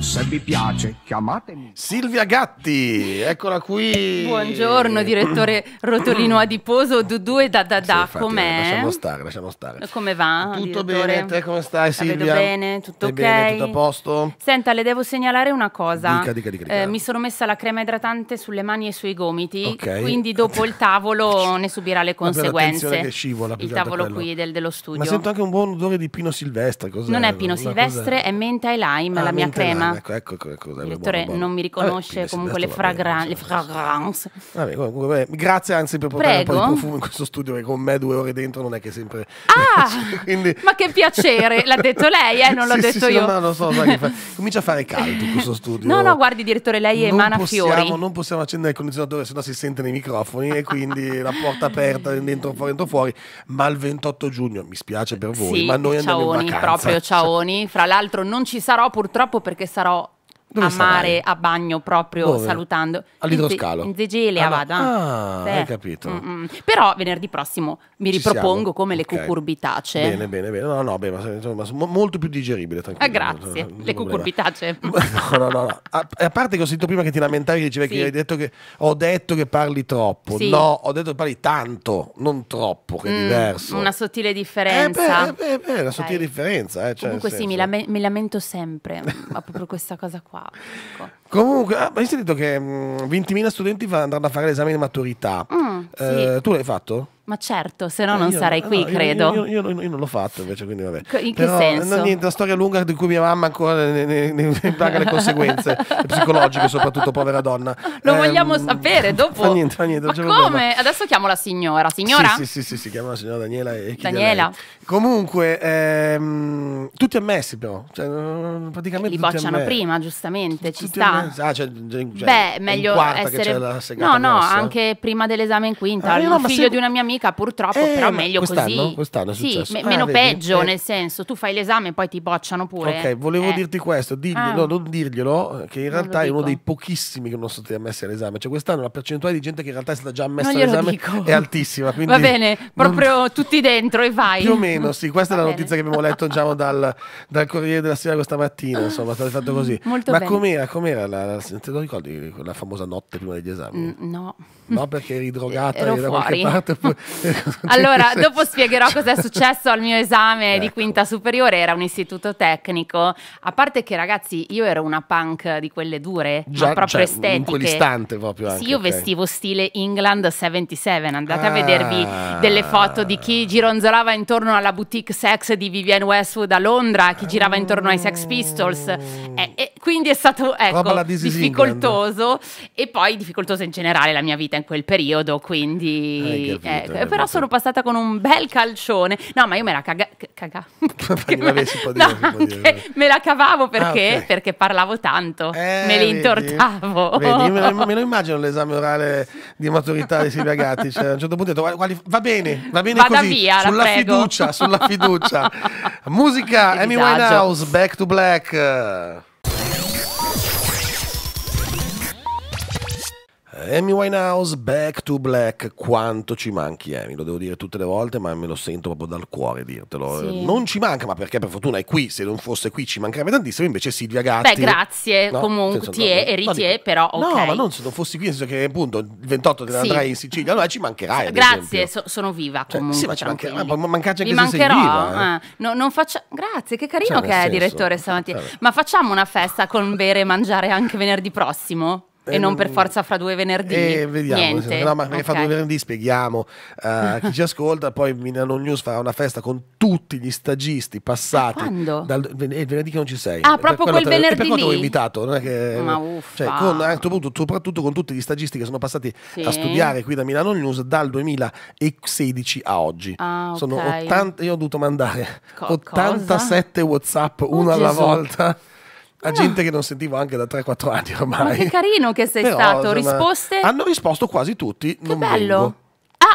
se vi piace, chiamatemi. Silvia Gatti, eccola qui. Buongiorno, direttore Rotolino Adiposo, Dudu e da da da. Sì, Com'è? Lasciamo stare, lasciamo stare. Come va? Tutto direttore? bene, te come stai, Silvia? Tutto bene, tutto Stai ok. Bene, tutto a posto. Senta, le devo segnalare una cosa. Dica, dica, dica, dica. Eh, mi sono messa la crema idratante sulle mani e sui gomiti. Okay. Quindi dopo il tavolo ne subirà le conseguenze. Che scivola, il tavolo qui del, dello studio. Ma sento anche un buon odore di pino silvestre. Cos'è? Non è pino silvestre, è menta e lime ah, la mia crema. Ecco, ecco, ecco, ecco Il lettore buono, buono. non mi riconosce vabbè, comunque le, fragran- le fragrance. Vabbè, comunque, vabbè, grazie anzi per portare Prego. un po' di profumo in questo studio che con me due ore dentro non è che sempre... Ah, cioè, Quindi... ma che piacere, l'ha detto lei, eh, non l'ho sì, detto sì, io. No, no, so, fa... Comincia a fare caldo in questo studio. No, no, guardi direttore, lei è emana fiori. Non possiamo accendere il condizionatore, sennò si sente nei microfoni e quindi la porta aperta, dentro fuori, dentro fuori. Ma il 28 giugno, mi spiace per voi, sì, ma noi ciaoni, andiamo in vacanza. proprio ciaoni. Fra l'altro non ci sarò purtroppo perché sarò battle Dove a sarai? mare, a bagno proprio Dove? salutando. All'idroscalo. In Zegelia ah, vado. Eh. Ah, Beh. hai capito. Mm -mm. Però venerdì prossimo mi Ci ripropongo siamo. come okay. le cucurbitace. Bene, bene, bene. No, no, beh, ma, insomma, molto più digeribile. Ah, grazie. Non, le cucurbitace. No, no, no. no. A, a, parte che ho sentito prima che ti lamentavi che diceva sì. che hai detto che ho detto che parli troppo. Sì. No, ho detto che parli tanto, non troppo, che è mm, diverso. Una sottile differenza. Eh, beh, eh, beh, beh, una sottile Dai. differenza. Eh, cioè, Comunque sì, mi, lame mi lamento sempre ma proprio questa cosa qua. 够。Comunque, ah, hai sentito che mh, mm, 20.000 studenti andranno a fare l'esame di maturità. Mm, eh, sì. Tu l'hai fatto? Ma certo, se no eh, non io, sarei qui, no, credo. Io, io, io, non l'ho fatto invece, quindi vabbè. In Però, che senso? Non, niente, una storia lunga di cui mia mamma ancora ne, ne, ne paga le conseguenze psicologiche, soprattutto povera donna. Lo eh, vogliamo sapere dopo. Fa niente, fa niente. Ma come? Problema. Adesso chiamo la signora. Signora? Sì, sì, sì, sì, sì chiamo la signora Daniela. E Daniela. Comunque, ehm, tutti ammessi però. Cioè, praticamente Li bocciano prima, giustamente, ci tutti sta. Ah cioè, ah, cioè, cioè, Beh, meglio essere... no, no, mossa. anche prima dell'esame in quinta. Ah, il figlio se... di una mia amica purtroppo, eh, però meglio quest'anno, così. Quest'anno è sì, me ah, meno vedi? peggio, eh. nel senso, tu fai l'esame e poi ti bocciano pure. Ok, volevo eh. dirti questo, diglielo, ah. non dirglielo, che in realtà è uno dei pochissimi che non sono stati ammessi all'esame. Cioè quest'anno la percentuale di gente che in realtà è stata già ammessa all'esame dico. è altissima. Va bene, proprio non... tutti dentro e vai. Più o meno, sì, questa è la notizia che abbiamo letto diciamo, dal, dal Corriere della Sera questa mattina, insomma, è stato fatto così. Molto Ma com'era, com'era la, la, te lo ricordi quella famosa notte prima degli esami? Mm, no. No, perché eri drogata ero da qualche parte. Poi... allora, dopo spiegherò cosa è successo al mio esame ecco. di quinta superiore, era un istituto tecnico. A parte che ragazzi, io ero una punk di quelle dure, Già, ma proprio cioè, estetiche. In quell'istante proprio anche, Sì, io okay. vestivo stile England 77, andate ah. a vedervi ah. delle foto di chi gironzolava intorno alla boutique sex di Vivienne Westwood a Londra, chi girava intorno ai Sex Pistols. E, mm. e, eh, eh, quindi è stato ecco, difficoltoso e poi difficoltoso in generale la mia vita in quel periodo, quindi eh, capito, ecco. però capito. sono passata con un bel calcione. No, ma io me la caga, caga me, la, no, dire, me la cavavo ah, perché, ah, okay. perché parlavo tanto, eh, me li intortavo. Vedi, vedi, me, lo, immagino l'esame orale di maturità di Silvia Gatti, cioè, a un certo punto detto guardi, va bene, va bene Vada così, via, sulla fiducia, sulla fiducia. Musica, Amy Winehouse, Back to Black. Amy Winehouse, Back to Black, quanto ci manchi Amy, lo devo dire tutte le volte, ma me lo sento proprio dal cuore dirtelo. Sì. Non ci manca, ma perché per fortuna è qui, se non fosse qui ci mancherebbe tantissimo, invece Silvia Gatti. Beh, grazie, no? comunque ti no, è, no, ti però No, ma non se non fossi qui, nel senso che appunto il 28 te ne sì. in Sicilia, allora ci mancherai. Grazie, so, sono viva comunque. Cioè, sì, ma ci mancherà, ma mancarci anche Mi mancherò, viva, eh. eh. no, non faccia... Grazie, che carino cioè, che è direttore stamattina. Vabbè. Ma facciamo una festa con bere e mangiare anche venerdì prossimo? E eh, non per mm. forza fra due venerdì. Eh, vediamo, Niente. No, ma okay. fra due venerdì spieghiamo eh, a chi ci ascolta. Poi Milano News farà una festa con tutti gli stagisti passati. Quando? Dal, ven- il eh, venerdì che non ci sei. Ah, proprio quel te, venerdì. Per quanto ho invitato, non è che. Ma uffa. Cioè, con, a questo punto, soprattutto con tutti gli stagisti che sono passati sì. a studiare qui da Milano News dal 2016 a oggi. Ah, okay. sono 80, io ho dovuto mandare Co- 87 cosa? WhatsApp, oh, una Gesù. alla volta a gente che non sentivo anche da 3-4 anni ormai. Ma che carino che sei Però, stato, risposte? Hanno risposto quasi tutti, che non bello. Vengo.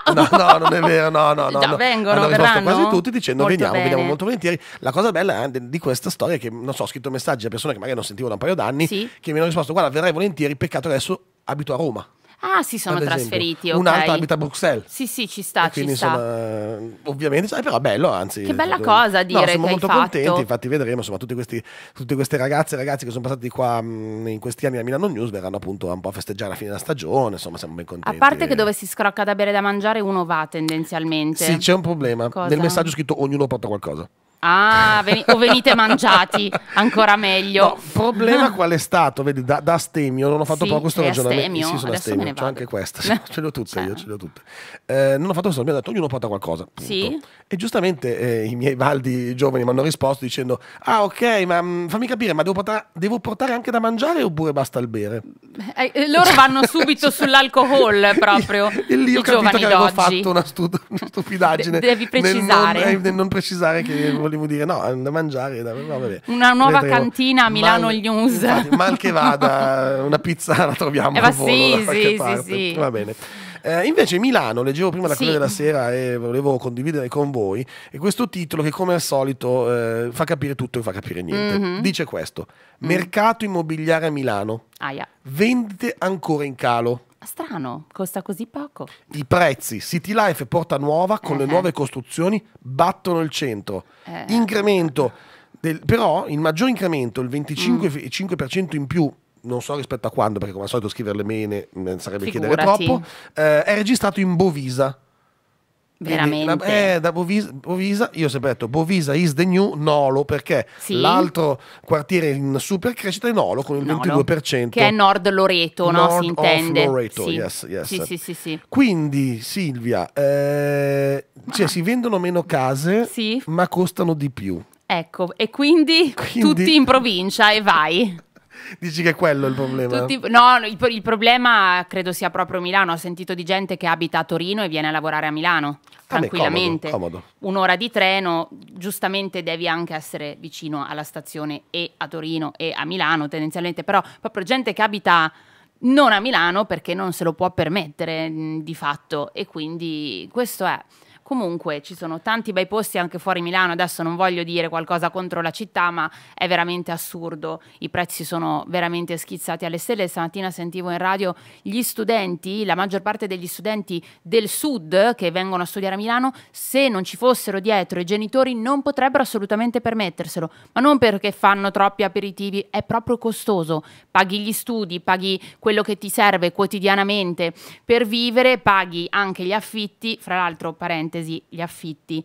Ah, no, no, non è vero, no, no, no. Già, no. vengono, hanno risposto verranno? quasi tutti dicendo molto veniamo, bene. veniamo molto volentieri. La cosa bella è, di questa storia è che, non so, ho scritto messaggi a persone che magari non sentivo da un paio d'anni, sì. che mi hanno risposto, guarda, verrai volentieri, peccato che adesso abito a Roma. Ah, si sono trasferiti, ok. Un'altra abita a Bruxelles. Sì, sì, ci sta, ci quindi, sta. Insomma, ovviamente, sai, però bello, anzi. Che bella eh, cosa dire no, siamo molto contenti, fatto. infatti vedremo, insomma, tutti questi, tutte queste ragazze e ragazzi che sono passati qua mh, mm, in questi anni a Milano News verranno appunto un po' a festeggiare la fine della stagione, insomma, siamo ben contenti. A parte che dove si scrocca da bere e da mangiare uno va tendenzialmente. Sì, c'è un problema. Cosa? Nel messaggio ho scritto ognuno porta qualcosa. Ah, veni o venite mangiati, ancora meglio. No, problema qual è stato? Vedi, da, da astemio, non ho fatto sì, poco questo ragionamento. Sì, sono Adesso astemio, c'ho anche questa, ce le ho tutte, eh. io ce le ho tutte. Eh, non ho fatto questo, mi ha detto ognuno porta qualcosa. Sì. E giustamente eh, i miei valdi giovani mi hanno risposto dicendo, ah ok, ma mh, mm, fammi capire, ma devo portare, devo portare, anche da mangiare oppure basta il bere? Eh, eh, loro vanno subito sull'alcohol proprio. e lì ho capito che avevo fatto una, stup una stupidaggine. De devi precisare. Nel non, eh, nel non precisare che volevo dire, no, da mangiare. Da, no, Una nuova Vedremo. cantina a Milano mal, News. Infatti, mal che vada, una pizza la troviamo. Eh, ma sì, sì, sì, sì. Va bene. Eh, invece Milano, leggevo prima la sì. Corriere della Sera e volevo condividere con voi, e questo titolo che come al solito eh, fa capire tutto e fa capire niente. Mm -hmm. Dice questo, mm. mercato immobiliare a Milano, ah, yeah. vende ancora in calo. Strano, costa così poco. I prezzi City Life Porta Nuova con eh. le nuove costruzioni battono il centro. Eh. Incremento, del, però il maggior incremento, il 25% mm. in più non so rispetto a quando, perché come al solito scriverle bene mm, sarebbe Figurati. chiedere troppo, eh, è registrato in Bovisa. Veramente. Quindi, eh, da Bovisa, Bovisa, io ho sempre detto Bovisa is the new Nolo perché sì. l'altro quartiere in super crescita è Nolo con il Nolo. 22%. Che è Nord Loreto, no? Nord si intende. Nord Loreto, sì. Yes, yes. Sì, sì, sì, sì, Quindi Silvia, eh, cioè, si vendono meno case ma costano di più. Ecco, e quindi, quindi... tutti in provincia e vai. Dici che è quello il problema? Tutti, no, il, il, problema credo sia proprio Milano. Ho sentito di gente che abita a Torino e viene a lavorare a Milano ah, tranquillamente. Beh, comodo, comodo. Un'ora di treno, giustamente devi anche essere vicino alla stazione e a Torino e a Milano tendenzialmente, però proprio gente che abita non a Milano perché non se lo può permettere di fatto e quindi questo è Comunque ci sono tanti bei posti anche fuori Milano, adesso non voglio dire qualcosa contro la città, ma è veramente assurdo, i prezzi sono veramente schizzati alle stelle. Stamattina sentivo in radio gli studenti, la maggior parte degli studenti del sud che vengono a studiare a Milano, se non ci fossero dietro i genitori non potrebbero assolutamente permetterselo, ma non perché fanno troppi aperitivi, è proprio costoso, paghi gli studi, paghi quello che ti serve quotidianamente per vivere, paghi anche gli affitti, fra l'altro parentesi parentesi, gli affitti.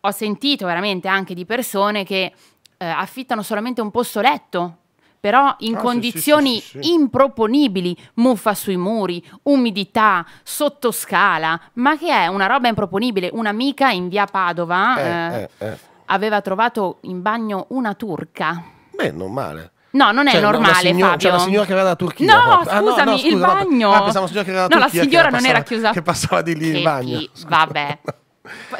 Ho sentito veramente anche di persone che eh, affittano solamente un posto letto, però in ah, condizioni sì, sì, sì, improponibili, muffa sui muri, umidità, sottoscala, ma che è una roba improponibile. Un'amica in via Padova eh eh, eh, eh, aveva trovato in bagno una turca. Beh, non male. No, non è cioè, normale, signora, cioè, Fabio. C'è una signora che era da Turchia. No, scusami, ah, no, no, scusa, il bagno. No, ah, pensavo signora che aveva la no, Turchia. No, la signora non passava, era chiusa. Che passava di lì che in bagno. Scusa. Vabbè.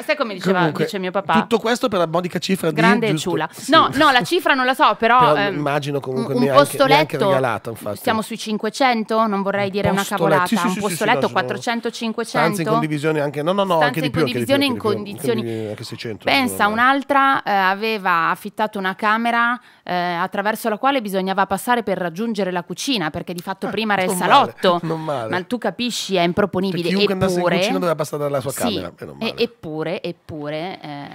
Sai come diceva, Comunque, dice mio papà? Tutto questo per la modica cifra grande di... Grande ciula. Sì. No, no, la cifra non la so, però... però ehm, immagino comunque un, neanche, postoletto, neanche regalato, infatti. Siamo sui 500, non vorrei un dire una cavolata. Sì, sì, un postoletto no, 400-500. Stanze in condivisione anche... No, no, no, anche di più. Anche in condivisione in condizioni... Anche 600. Pensa, un'altra eh, aveva affittato una camera eh, attraverso la quale bisognava passare per raggiungere la cucina, perché di fatto ah, prima era il salotto. non male. Ma tu capisci, è improponibile. Eppure... Cioè, chiunque Eppure, andasse in cucina doveva passare dalla sua camera. Sì, e, e eppure, eppure eh,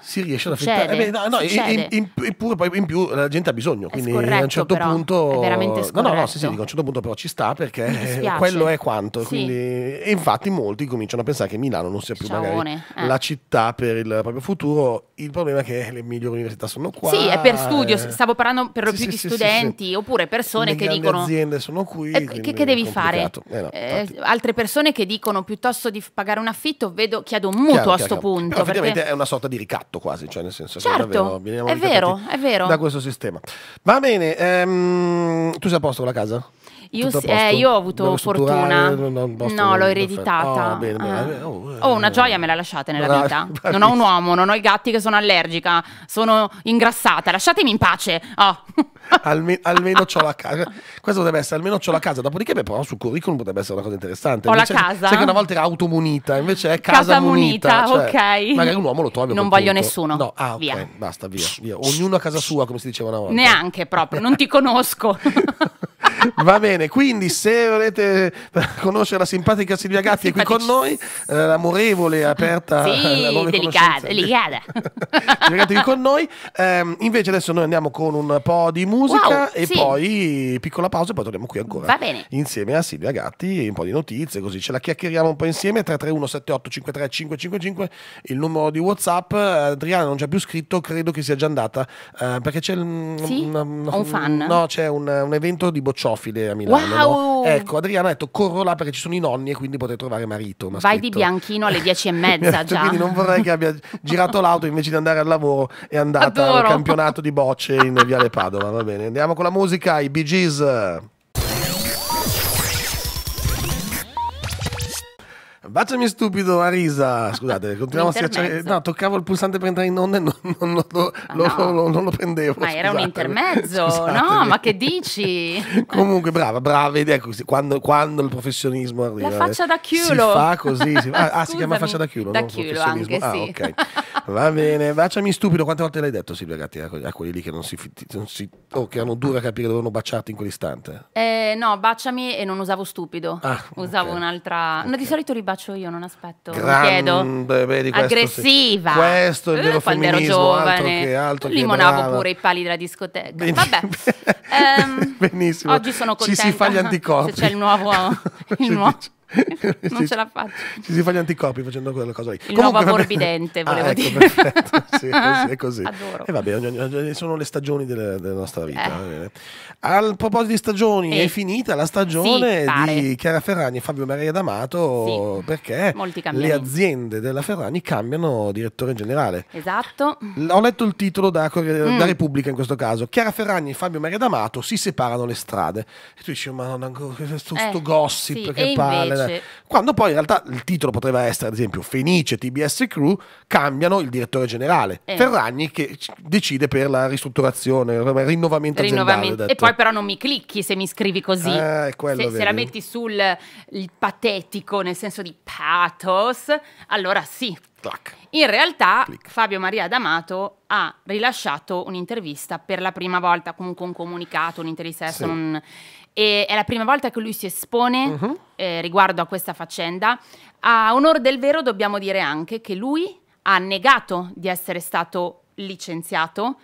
si riesce ad affittare. Eh beh, no, no, in, in, eppure poi in più la gente ha bisogno, quindi a un certo però, punto... veramente scorretto. No, no, no, sì, sì, dico, a un certo punto però ci sta perché quello è quanto. Sì. Quindi... E infatti molti cominciano a pensare che Milano non sia più Ciaone, eh. la città per il proprio futuro. Il problema è che le migliori università sono qua. Sì, è per studio, eh. stavo parlando per lo più di studenti oppure persone le che dicono... Le aziende sono qui. Eh, che, che devi fare? Eh, altre persone che dicono piuttosto di pagare un affitto vedo, chiedo un mutuo chiaro, a questo punto. Però perché... è una sorta di ricatto quasi, cioè nel senso certo, davvero, è vero, è vero. Da questo sistema. Va bene, ehm, tu sei a posto con la casa? Io, eh, io, ho avuto fortuna. No, l'ho ereditata. Oh, bene, ah. bene. Oh, eh. oh, una gioia me la lasciate nella vita. Non ho un uomo, non ho i gatti che sono allergica, sono ingrassata. Lasciatemi in pace. Oh. Alme almeno ho la casa. Questo potrebbe essere almeno ho la casa. Dopodiché, beh, però sul curriculum potrebbe essere una cosa interessante. Ho invece, la casa. Sai che una volta era automunita, invece è casa, casa munita. munita cioè, ok. Magari un uomo lo trovi. Non voglio punto. nessuno. No, ah, via. Basta, via, via. Ognuno a casa sua, come si diceva una volta. Neanche proprio, non ti conosco. Va bene, quindi se volete conoscere la simpatica Silvia Gatti è qui con noi, eh, amorevole, aperta, sì, delicata, eh, delicata. Silvia Gatti qui con noi. Eh, invece adesso noi andiamo con un po' di musica wow, e sì. poi piccola pausa e poi torniamo qui ancora. Va bene. Insieme a Silvia Gatti, e un po' di notizie, così ce la chiacchieriamo un po' insieme. 331 78 53 555 il numero di WhatsApp. Adriana non c'è più scritto, credo che sia già andata eh, perché c'è sì? un, un fan. No, c'è un, un evento di bocciò Sofile a Milano. Wow. Ecco, Adriana ha detto corro là perché ci sono i nonni e quindi potrei trovare marito. Vai scritto. di bianchino alle dieci e mezza cioè, già. Quindi non vorrei che abbia girato l'auto invece di andare al lavoro e andata Adoro. al campionato di bocce in Viale Padova. Va bene, andiamo con la musica, i Bee Gees. Baciami stupido Marisa, ah, scusate, continuiamo a schiacciare. No, toccavo il pulsante per entrare in onda e non, non, non, lo, ah, lo, no. non lo, prendevo. Ma scusatemi. era un intermezzo, scusatemi. no? Ma che dici? Comunque, brava, brava, vedi, ecco, quando, quando, il professionismo arriva. La faccia eh, da chiulo. Si fa così, si fa. Ah, si chiama faccia da chiulo, da non chiulo anche, ah, ok. Va bene, baciami stupido, quante volte l'hai detto Silvia Gatti a quelli lì che non si, non si oh, che hanno dura a capire dove devono baciarti in quell'istante? Eh, no, baciami e non usavo stupido, ah, usavo okay. un'altra... Okay. No, di solito li piaccio, io non aspetto, Grande, vedi, questo aggressiva. Sì. Questo è il vero eh, femminismo, altro che altro Limonavo brava. pure i pali della discoteca. Bene. Vabbè. Ehm, Benissimo. Oggi sono contenta. Ci si fa gli anticorpi. Se c'è il nuovo, il nuovo non ce la faccio. Ci si fa gli anticorpi facendo quella cosa lì. Il Comunque, nuovo ammorbidente, ah, volevo ah, dire. perfetto. Sì, è così. Adoro. E vabbè, sono le stagioni della, della nostra vita. Eh. Al proposito di stagioni, eh. è finita la stagione sì, di Chiara Ferragni e Fabio Maria D'Amato sì. perché le aziende della Ferragni cambiano direttore generale. Esatto. ho letto il titolo da, mm. da Repubblica in questo caso. Chiara Ferragni e Fabio Maria D'Amato si separano le strade. E tu dici, ma non ancora questo eh, gossip sì. che e palle. Sì. Quando poi in realtà il titolo potrebbe essere, ad esempio, Fenice, TBS Crew, cambiano il direttore generale. Eh. Ferragni che decide per la ristrutturazione, il rinnovamento, rinnovamento. E poi però non mi clicchi se mi scrivi così. Eh, se, se, la metti sul patetico, nel senso di pathos, allora sì. Clac. In realtà Clic. Fabio Maria D'Amato ha rilasciato un'intervista per la prima volta, comunque un comunicato, un'intervista. Sì. Non e è la prima volta che lui si espone uh-huh. eh, riguardo a questa faccenda. A onore del vero dobbiamo dire anche che lui ha negato di essere stato licenziato,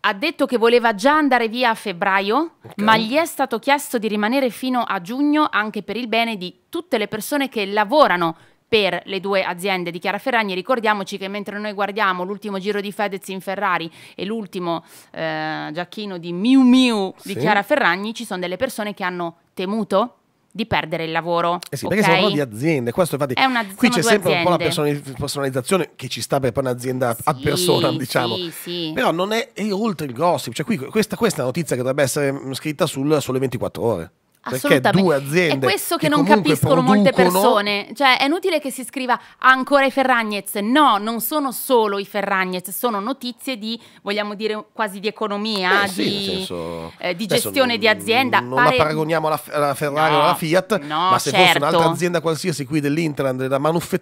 ha detto che voleva già andare via a febbraio, okay. ma gli è stato chiesto di rimanere fino a giugno anche per il bene di tutte le persone che lavorano per le due aziende di Chiara Ferragni. Ricordiamoci che mentre noi guardiamo l'ultimo giro di Fedez in Ferrari e l'ultimo eh, giacchino di Miu Miu di sì. Chiara Ferragni, ci sono delle persone che hanno temuto di perdere il lavoro. Eh sì, okay? perché sono di aziende. Questo infatti è una, qui c'è sempre aziende. un po' la personalizzazione che ci sta per un'azienda sì, a persona, diciamo. Sì, sì. Però non è, è oltre il gossip. Cioè, qui, questa, questa, è una notizia che dovrebbe essere mm, scritta sul, sulle 24 ore. Assolutamente. Due aziende è questo che, che non capiscono producono... molte persone. Cioè, è inutile che si scriva ancora i Ferragnez. No, non sono solo i Ferragnez, sono notizie di, vogliamo dire, quasi di economia, eh, sì, di, senso, eh, di gestione non, di azienda. Non Pare... la paragoniamo alla, alla Ferrari o no, alla Fiat, no, ma se certo. fosse un'altra azienda qualsiasi qui dell'Interland, da manufattura,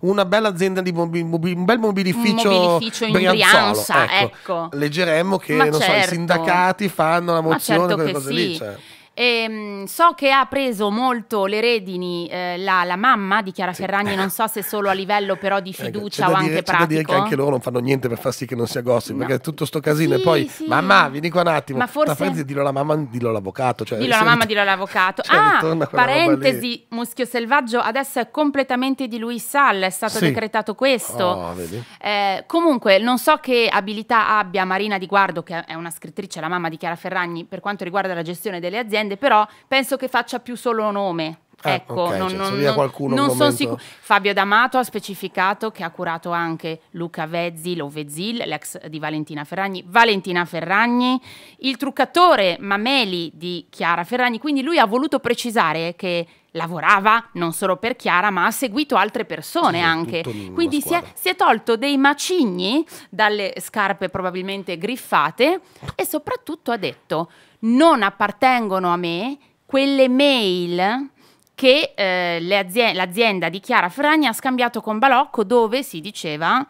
una bella azienda di mobi, mobi, un bel mobilificio, un mobilificio in Brianza, ecco, ecco. Leggeremmo che so, certo. i sindacati fanno la mozione, ma certo quelle cose sì. lì. Cioè. E, ehm, so che ha preso molto le redini eh, la, la, mamma di Chiara sì. Ferragni, non so se solo a livello però di eh, fiducia Raga, o anche dire, pratico. C'è da dire che anche loro non fanno niente per far sì che non sia gossip, no. perché tutto sto casino sì, e poi sì. mamma, vieni qua un attimo. Ma forse parentesi, dillo alla mamma, dillo all'avvocato, cioè Dillo alla mamma, dillo all'avvocato. Cioè, ah, parentesi, Muschio Selvaggio adesso è completamente di lui Sal, è stato decretato questo. Oh, eh, comunque, non so che abilità abbia Marina Di Guardo, che è una scrittrice, la mamma di Chiara Ferragni, per quanto riguarda la gestione delle aziende aziende, però penso che faccia più solo nome. Ah, ecco, okay, non, cioè, non, non sono sicuro. Fabio D'Amato ha specificato che ha curato anche Luca Vezzi, Lovezil, l'ex di Valentina Ferragni, Valentina Ferragni, il truccatore Mameli di Chiara Ferragni. Quindi lui ha voluto precisare che lavorava non solo per Chiara, ma ha seguito altre persone sì, anche. Quindi si è, si è, tolto dei macigni dalle scarpe probabilmente griffate e soprattutto ha detto non appartengono a me quelle mail che eh, azien- l'azienda di Chiara Fragna ha scambiato con Balocco dove si diceva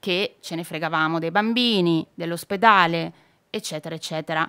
che ce ne fregavamo dei bambini, dell'ospedale, eccetera, eccetera.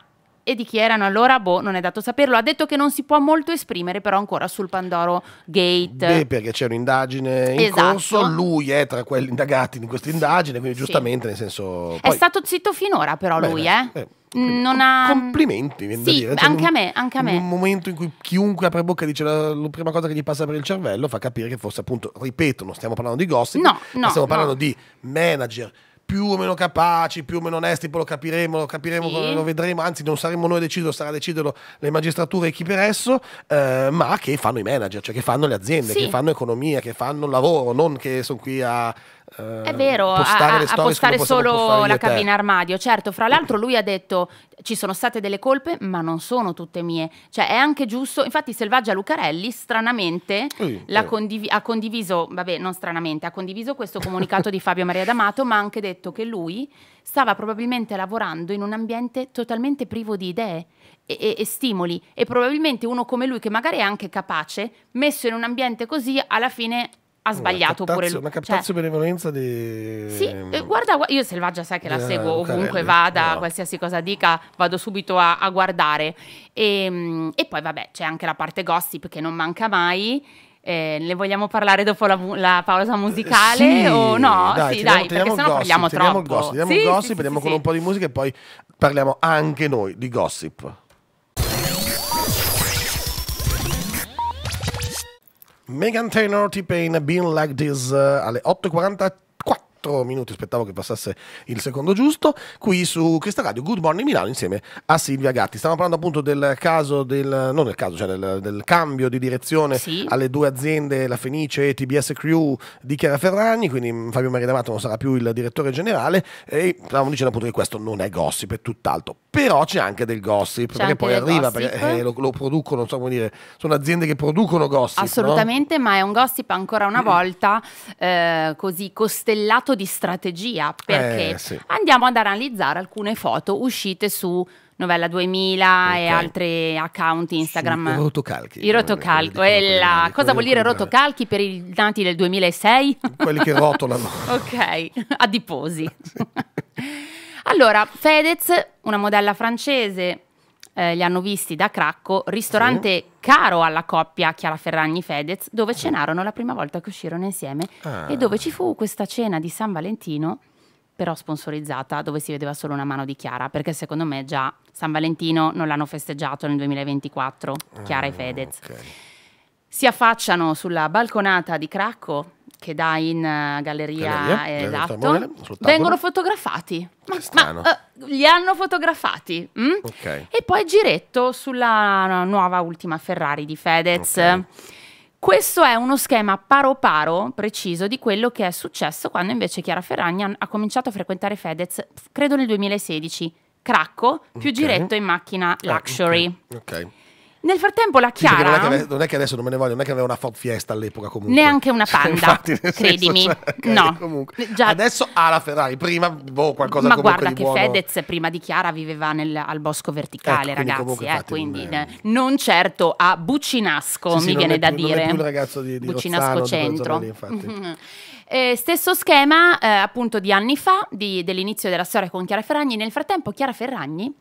E di chi erano allora? Boh, non è dato saperlo. Ha detto che non si può molto esprimere, però, ancora sul Pandoro Gate. Beh, perché c'è un'indagine in esatto. corso. Lui è tra quelli indagati in questa indagine, quindi giustamente, sì. nel senso. Poi... È stato zitto finora, però, Bene, lui, eh. eh. Mm, non ha... Complimenti, sì, dire. Cioè, anche un, a me, anche a me. Un momento in cui chiunque apre bocca e dice la, la, prima cosa che gli passa per il cervello fa capire che forse appunto, ripeto, non stiamo parlando di gossip, no, no, stiamo parlando no. di manager più o meno capaci, più o meno onesti, poi lo capiremo, lo capiremo, sì. lo vedremo, anzi non saremo noi a deciderlo, sarà a deciderlo le magistrature e chi per esso, eh, ma che fanno i manager, cioè che fanno le aziende, sì. che fanno economia, che fanno lavoro, non che sono qui a eh, è vero, postare a, a postare solo la cabina armadio. Certo, fra l'altro lui ha detto ci sono state delle colpe, ma non sono tutte mie. Cioè è anche giusto, infatti Selvaggia Lucarelli stranamente mm, eh. ha condiviso, vabbè non stranamente, ha condiviso questo comunicato di Fabio Maria D'Amato, ma ha anche detto che lui stava probabilmente lavorando in un ambiente totalmente privo di idee e, e, e, stimoli e probabilmente uno come lui che magari è anche capace, messo in un ambiente così, alla fine ha sbagliato una pure lui. Ma cazzo cioè, benevolenza di... Sì, mm, eh, guarda, io Selvaggia sai che la eh, seguo ovunque Carelli, eh, vada, no. qualsiasi cosa dica, vado subito a, a guardare. E, ehm, e, poi vabbè, c'è anche la parte gossip che non manca mai. Eh, ne vogliamo parlare dopo la, la pausa eh, musicale sì, o no? Dai, sì, teniamo, dai, teniamo perché sennò gossip, parliamo troppo. Teniamo il gossip, teniamo, sì, gossip, sì, vediamo con un po' di musica e poi parliamo anche noi di gossip. Megan Taylor, T-Pain, Being Like This uh, alle 8.40 4 minuti, aspettavo che passasse il secondo giusto, qui su Crystal Radio Good Morning Milano insieme a Silvia Gatti. Stiamo parlando appunto del caso, del, non del caso, cioè del, del cambio di direzione sì. alle due aziende, la Fenice e TBS Crew di Chiara Ferragni, quindi Fabio Maridamato non sarà più il direttore generale e stavamo dicendo appunto che questo non è gossip, è tutt'altro, però c'è anche del gossip, c'è perché poi arriva, perché, eh, lo, lo, producono, non so come dire, sono aziende che producono gossip. Assolutamente, no? ma è un gossip ancora una volta eh, così costellato di strategia eh, perché eh, sì. andiamo ad analizzare alcune foto uscite su Novella 2000 okay. e altri account Instagram. Su rotocalchi. I rotocalchi. Eh, quella. Cosa vuol dire rotocalchi per i nati del 2006? Quelli che rotolano. ok, adiposi. Allora, Fedez, una modella francese, eh, li hanno visti da Cracco, ristorante... Sì caro alla coppia Chiara Ferragni-Fedez, dove cenarono la prima volta che uscirono insieme ah. e dove ci fu questa cena di San Valentino però sponsorizzata, dove si vedeva solo una mano di Chiara, perché secondo me già San Valentino non l'hanno festeggiato nel 2024, Chiara ah, e Fedez. Okay. Si affacciano sulla balconata di Cracco che dà in eh, galleria, galleria eh, esatto, Monele, vengono fotografati. Ma, Strano. ma uh, eh, li hanno fotografati. Mm? Okay. E poi giretto sulla nuova ultima Ferrari di Fedez. Okay. Questo è uno schema paro paro preciso di quello che è successo quando invece Chiara Ferragni ha cominciato a frequentare Fedez, credo nel 2016, cracco, più okay. giretto in macchina eh, luxury. ok. Nel frattempo la Chiara... Sì, non, è che, non, è che adesso non me ne voglio, non è che aveva una Ford Fiesta all'epoca comunque. Neanche una Panda, Infatti, credimi. Senso, cioè, no. Comunque, Già... Adesso ha la Ferrari, prima boh, qualcosa Ma guarda che buono. Fedez prima di Chiara viveva nel, al bosco verticale, ecco, ragazzi. Quindi, eh, quindi non, è... non, certo a Buccinasco, sì, mi viene da più, dire. Non è più il ragazzo di, di Buccinasco Rozzano, Centro. Mm-hmm. eh, stesso schema eh, appunto di anni fa, dell'inizio della storia con Chiara Ferragni. Nel frattempo Chiara Ferragni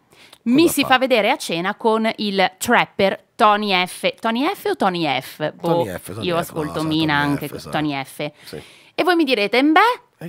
mi si fa? vedere a cena con il trapper Tony F. Tony F o Tony F? Boh, Tony F Tony io F, ascolto no, Mina Tony anche, F, Tony F. Sì. E voi mi direte, beh,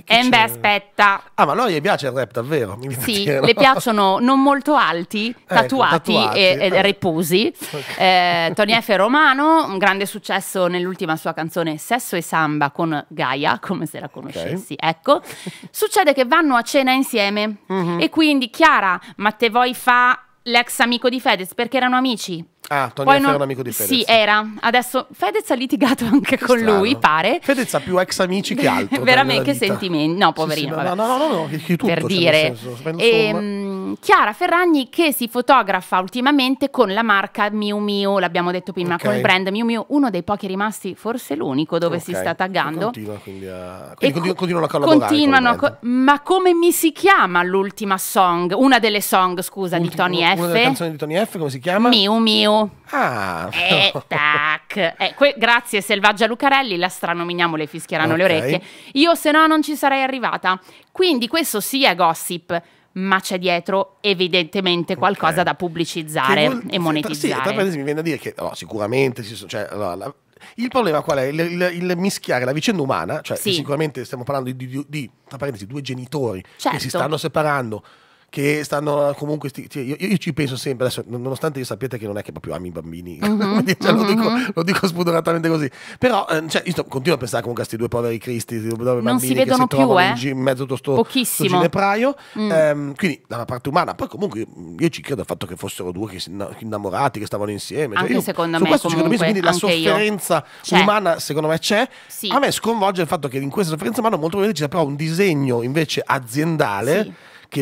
eh, eh, beh, aspetta. Ah, ma a noi piace il rap davvero. Sì, le piacciono non molto alti, ecco, tatuati, e, e eh. reposi. Okay. Eh, Tony F. Romano, un grande successo nell'ultima sua canzone Sesso e Samba con Gaia, come se la conoscessi. Okay. Ecco, succede che vanno a cena insieme mm -hmm. e quindi Chiara ma te vuoi fa l'ex amico di Fedez perché erano amici Ah, Tony Poi non... è un amico di Fedez. Sì, era. Adesso Fedez ha litigato anche con strano. lui, pare. Fedez ha più ex amici che altro. Veramente, che sentimenti. No, poverino. Sì, sì, no, no, no, no, no, tutto, per cioè, dire. Senso, ehm, Chiara Ferragni che si fotografa ultimamente con la marca Miu Miu, l'abbiamo detto prima, okay. con il brand Miu Miu, uno dei pochi rimasti, forse l'unico, dove okay. si sta taggando. Continua, quindi a... quindi continu- continuano a collaborare. Continuano, co- ma come mi si chiama l'ultima song? Una delle song, scusa, Ultimo, di Tony F. Una delle canzoni di Tony F, come si chiama? Miu Miu. Ah, eh, tac. Eh, grazie Selvaggia Lucarelli, la stranominiamo, le fischieranno okay. le orecchie. Io se no non ci sarei arrivata. Quindi questo sì è gossip, ma c'è dietro evidentemente qualcosa okay. da pubblicizzare vuol... e monetizzare. Sì, per mi viene a dire che no, sicuramente ci sono, cioè, no, la... Il problema qual è? Il, il, il, mischiare la vicenda umana, cioè sì. sicuramente stiamo parlando di, di, di due genitori certo. che si certo. stanno separando, che stanno comunque. Sti, cioè, io, io, ci penso sempre, adesso, nonostante io sappiate che non è che proprio ami i bambini, uh -huh, mhm, cioè, uh -huh. lo, mhm, dico, mhm. lo, dico, spudoratamente così, però eh, cioè, io sto, continuo a pensare comunque a questi due poveri cristi, questi due poveri non bambini si che si più, eh? in, mezzo a tutto questo ginepraio. Mm. Ehm, quindi, dalla parte umana, poi comunque mm, io, ci credo al fatto che fossero due che si innamorati, che stavano insieme. Cioè, anche io, secondo, me, questo, comunque, secondo me, quindi la sofferenza umana, secondo me, c'è. Sì. A me sconvolge il fatto che in questa sofferenza umana molto probabilmente ci sia però un disegno invece aziendale. Sì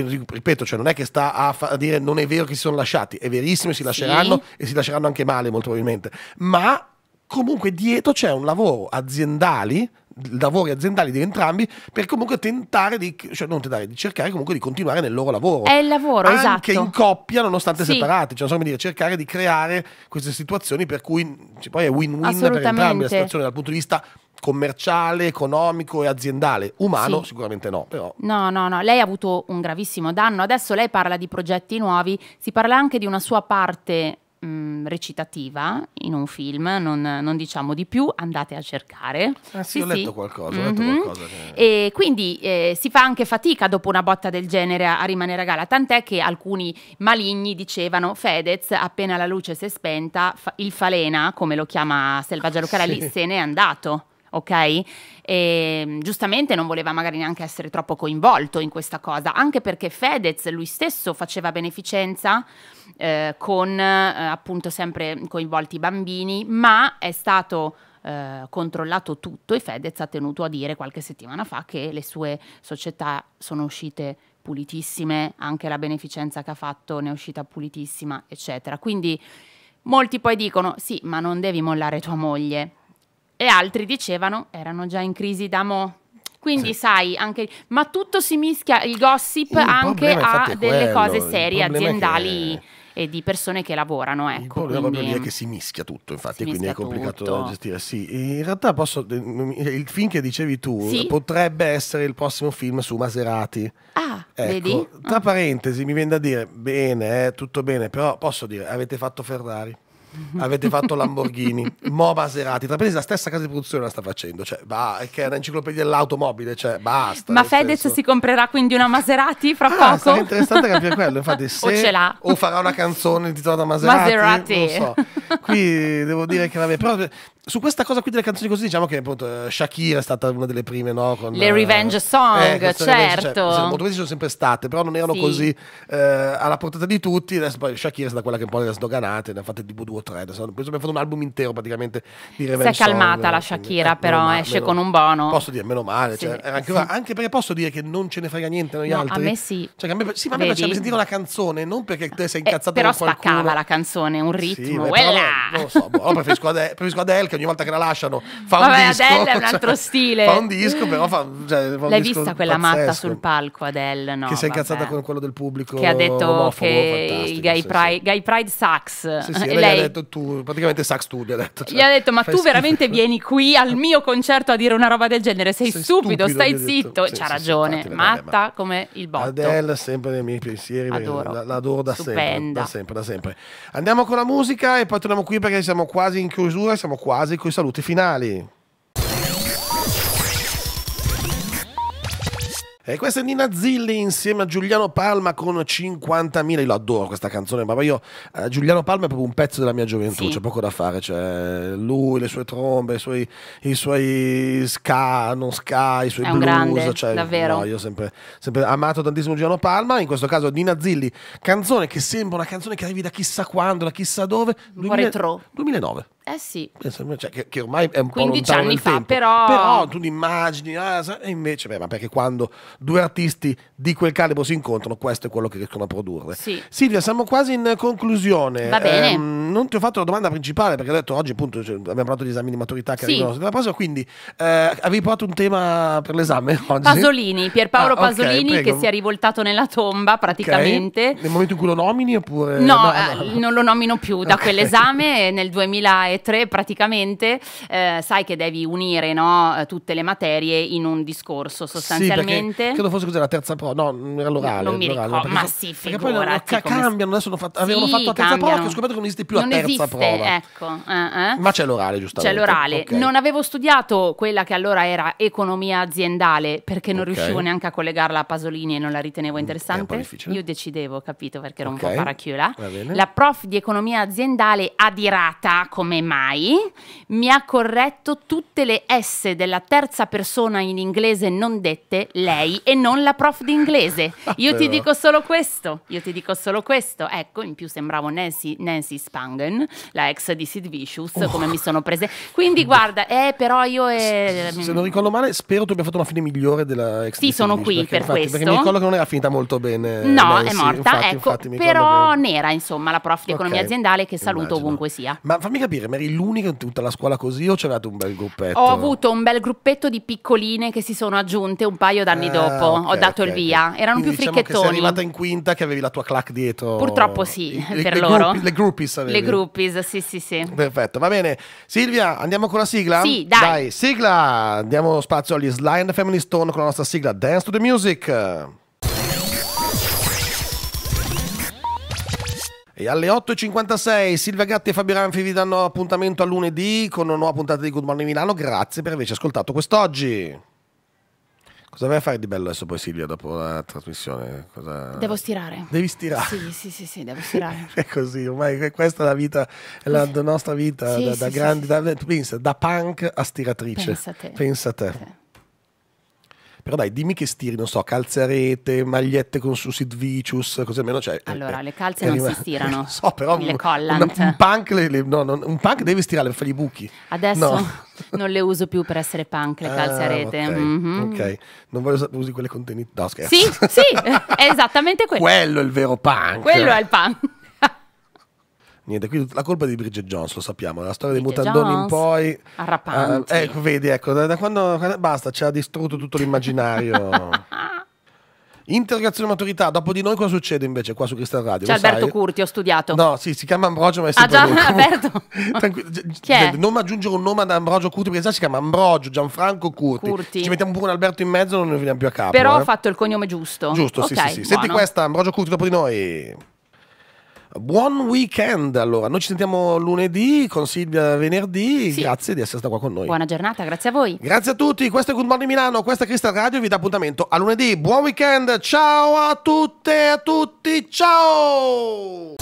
che ripeto, cioè non è che sta a, a, dire non è vero che si sono lasciati, è verissimo, si lasceranno sì. e si lasceranno anche male molto probabilmente, ma comunque dietro c'è un lavoro aziendali lavori aziendali di entrambi per comunque tentare di, cioè non tentare, di cercare comunque di continuare nel loro lavoro. È il lavoro, Anche esatto. Anche in coppia nonostante sì. separati, cioè non so come dire, cercare di creare queste situazioni per cui cioè, poi è win-win per entrambi la situazione dal punto di vista commerciale, economico e aziendale. Umano sì. sicuramente no, però. No, no, no, lei ha avuto un gravissimo danno. Adesso lei parla di progetti nuovi, si parla anche di una sua parte mh, recitativa in un film, non, non, diciamo di più, andate a cercare. Eh sì, sì ho letto sì. qualcosa. Mm-hmm. Ho letto mhm. qualcosa che... E quindi eh, si fa anche fatica dopo una botta del genere a, a rimanere a gala, tant'è che alcuni maligni dicevano Fedez, appena la luce si è spenta, fa- il falena, come lo chiama Selvaggia Locale, sì. se n'è andato ok? E, giustamente non voleva magari neanche essere troppo coinvolto in questa cosa, anche perché Fedez lui stesso faceva beneficenza eh, con eh, appunto sempre coinvolti i bambini, ma è stato eh, controllato tutto e Fedez ha tenuto a dire qualche settimana fa che le sue società sono uscite pulitissime, anche la beneficenza che ha fatto ne è uscita pulitissima, eccetera. Quindi molti poi dicono sì, ma non devi mollare tua moglie e altri dicevano erano già in crisi da mo'. Quindi sì. sai, anche, ma tutto si mischia, il gossip il anche a delle quello. cose serie, aziendali che... e di persone che lavorano. Ecco, il problema quindi... proprio è che si mischia tutto, infatti, quindi è complicato tutto. da gestire. Sì, in realtà posso, il film che dicevi tu sì? potrebbe essere il prossimo film su Maserati. Ah, ecco, vedi? Tra ah. parentesi, mi viene da dire, bene, eh, tutto bene, però posso dire, avete fatto Ferrari avete fatto Lamborghini, Mo Maserati, Trapresi la stessa casa di produzione la sta facendo, cioè, bah, che è un'enciclopedia dell'automobile, cioè, basta. Ma Fedez senso. si comprerà quindi una Maserati fra ah, poco? È interessante capire quello, infatti se o, o farà una canzone intitolata Maserati, Maserati. non so qui devo dire che vabbè, però su questa cosa qui delle canzoni così diciamo che appunto eh, Shakira è stata una delle prime, no? Con, le revenge eh, song, eh, certo. Revenge, cioè, molte sono sempre state, però non erano sì. così eh, alla portata di tutti, adesso poi Shakira è stata quella che poi le ha sdoganate, ne ha fatte tipo due o tre, adesso abbiamo fatto un album intero praticamente di revenge Song. Si è calmata song, la Shakira eh, però, male, esce meno, con un bono. Posso dire, meno male, sì. cioè, eh, anche, sì. anche, perché posso dire che non ce ne frega niente noi no, altri. a me sì. Cioè, a me, sì, ma a me piaceva sentire una canzone, non perché te sei incazzato eh, però con qualcuno. Però spaccava la canzone, un ritmo, sì, beh, non lo so, boh, preferisco, Adele, preferisco, Adele, che ogni volta che la lasciano fa Vabbè, un disco. Adele è un cioè, altro stile. Fa un disco, però fa, cioè, fa L'hai vista quella pazzesco, matta sul palco, Adele? No, che si è incazzata con quello del pubblico. Che ha detto omofobo, che il gay, sì, pride, sì. gay Pride sucks. Sì, sì, e lei, ha detto tu, praticamente sucks tu, gli ha detto. Cioè, gli ha detto, ma tu veramente vieni qui al mio concerto a dire una roba del genere? Sei, sei stupido, stupido, stai zitto. C'ha ragione, matta come il botto. Adele sempre nei miei pensieri, l'adoro da sempre, da sempre, da sempre. Andiamo con la musica e poi torniamo chiudiamo qui perché siamo quasi in chiusura, siamo quasi con i saluti finali. E questa è Nina Zilli insieme a Giuliano Palma con 50.000. Io adoro questa canzone, ma io eh, Giuliano Palma è proprio un pezzo della mia gioventù, sì. c'è poco da fare. Cioè, lui, le sue trombe, i suoi, i suoi ska, non ska, i suoi è blues. Grande, cioè, davvero. No, io ho sempre, sempre, amato tantissimo Giuliano Palma. In questo caso Nina Zilli, canzone che sembra una canzone che arrivi da chissà quando, da chissà dove. Un 2000, 2009. Eh sì. Eh, cioè, che, che, ormai è un 15 po' anni fa, tempo. però... Però tu immagini, ah, e invece, beh, ma perché quando due artisti di quel calibro si incontrano, questo è quello che riescono a produrre. Sì. Silvia, siamo quasi in conclusione. Va bene. Eh, non ti ho fatto la domanda principale, perché ho detto oggi appunto cioè, abbiamo parlato di esami di maturità che sì. arrivano la prossima, quindi eh, avevi portato un tema per l'esame oggi? Pasolini, Pierpaolo ah, Pasolini, okay, che si è rivoltato nella tomba praticamente. Okay. Nel momento in cui lo nomini oppure... No, no, no, eh, no. non lo nomino più da okay. quell'esame nel 2000 3 praticamente eh, sai che devi unire no, eh, tutte le materie in un discorso sostanzialmente. Sì, credo fosse così la terza prova no, era l'orale. Non, non mi ricordo, perché, ma sì, perché poi la, ca- cambiano, adesso hanno fatto, sì, avevano fatto la terza cambiano. prova che ho scoperto che non esiste più non la terza esiste, prova. Ecco. Uh-huh. Ma c'è l'orale giustamente. C'è l'orale. Okay. Non avevo studiato quella che allora era economia aziendale perché non okay. riuscivo neanche a collegarla a Pasolini e non la ritenevo mm, interessante. Io decidevo, capito, perché ero okay. un po' paracchiola. La prof di economia aziendale adirata come mai, mi ha corretto tutte le S della terza persona in inglese non dette, lei e non la prof di inglese. Io ti dico solo questo, io ti dico solo questo. Ecco, in più sembravo Nancy, Nancy Spangen, la ex di Sid Vicious, oh. come mi sono prese. Quindi guarda, eh, però io... Eh, se mm. non ricordo male, spero tu abbia fatto una fine migliore della ex sì, di sono Vicious, qui perché, per infatti, questo. Perché mi ricordo che non era finita molto bene. No, Nancy. è morta, infatti, ecco, infatti, però nera insomma la prof di okay. economia aziendale che saluto Immagino. ovunque sia. Ma fammi capire, ma eri l'unica in tutta la scuola così o c'avevate un bel gruppetto? Ho avuto un bel gruppetto di piccoline che si sono aggiunte un paio d'anni ah, dopo, okay, ho dato okay, il via, okay. erano Quindi più diciamo che sei arrivata in quinta che avevi la tua clac dietro. Purtroppo sì, I, per le, loro. Groupies, le groupies avevi. Le groupies, sì sì sì. Perfetto, va bene. Silvia, andiamo con la sigla? Sì, dai. dai sigla! Diamo spazio agli Sly and the Family Stone con la nostra sigla Dance to the Music. E alle 8.56 Silvia Gatti e Fabio Ranfi vi danno appuntamento a lunedì con una nuova puntata di Good Morning Milano. Grazie per averci ascoltato quest'oggi. Cosa vai a fare di bello adesso poi Silvia dopo la trasmissione? Cosa... Devo stirare. Devi stirare? Sì, sì, sì, sì devo stirare. è così, ormai questa è la vita, è la nostra vita sì, da, sì, da grandi, da, pensa, da punk a stiratrice. Pensa a te. Pensa a te. Però dai, dimmi che stiri, non so, calze a rete, magliette con Susid Vicious, così almeno cioè, eh, Allora, eh, le calze eh, non si stirano. Non so, però le collant. Un, un, punk le, le, no, non, un punk deve stirare per fare i buchi. Adesso no. non le uso più per essere punk, le ah, calze a rete. okay. Mm-hmm. ok, non voglio usare quelle contenute. No, scherzo. Sì, sì, è esattamente quello. Quello è il vero punk. Quello è il punk. Niente, qui la colpa è di Bridget Jones, lo sappiamo, la storia Bridget dei mutandoni Jones, in poi... Arrapanti. ecco, eh, eh, vedi, ecco, da, da quando... Basta, ci ha distrutto tutto l'immaginario. Interrogazione maturità, dopo di noi cosa succede invece qua su Cristal Radio? C'è Alberto sai? Curti, ho studiato. No, sì, si chiama Ambrogio, ma è sempre ah, già, Alberto. Tranquillo. Chi è? Non aggiungere un nome ad Ambrogio Curti, perché già si chiama Ambrogio Gianfranco Curti. Curti. Ci mettiamo pure un Alberto in mezzo, non ne veniamo più a capo. Però eh. ho fatto il cognome giusto. Giusto, okay, sì, sì, sì. Buono. Senti questa, Ambrogio Curti, dopo di noi. Buon weekend allora, noi ci sentiamo lunedì con Silvia venerdì, sì. grazie di essere stata qua con noi. Buona giornata, grazie a voi. Grazie a tutti, questo è Good Morning Milano, questa è Crystal Radio, vi dà appuntamento a lunedì, buon weekend, ciao a tutte e a tutti, ciao!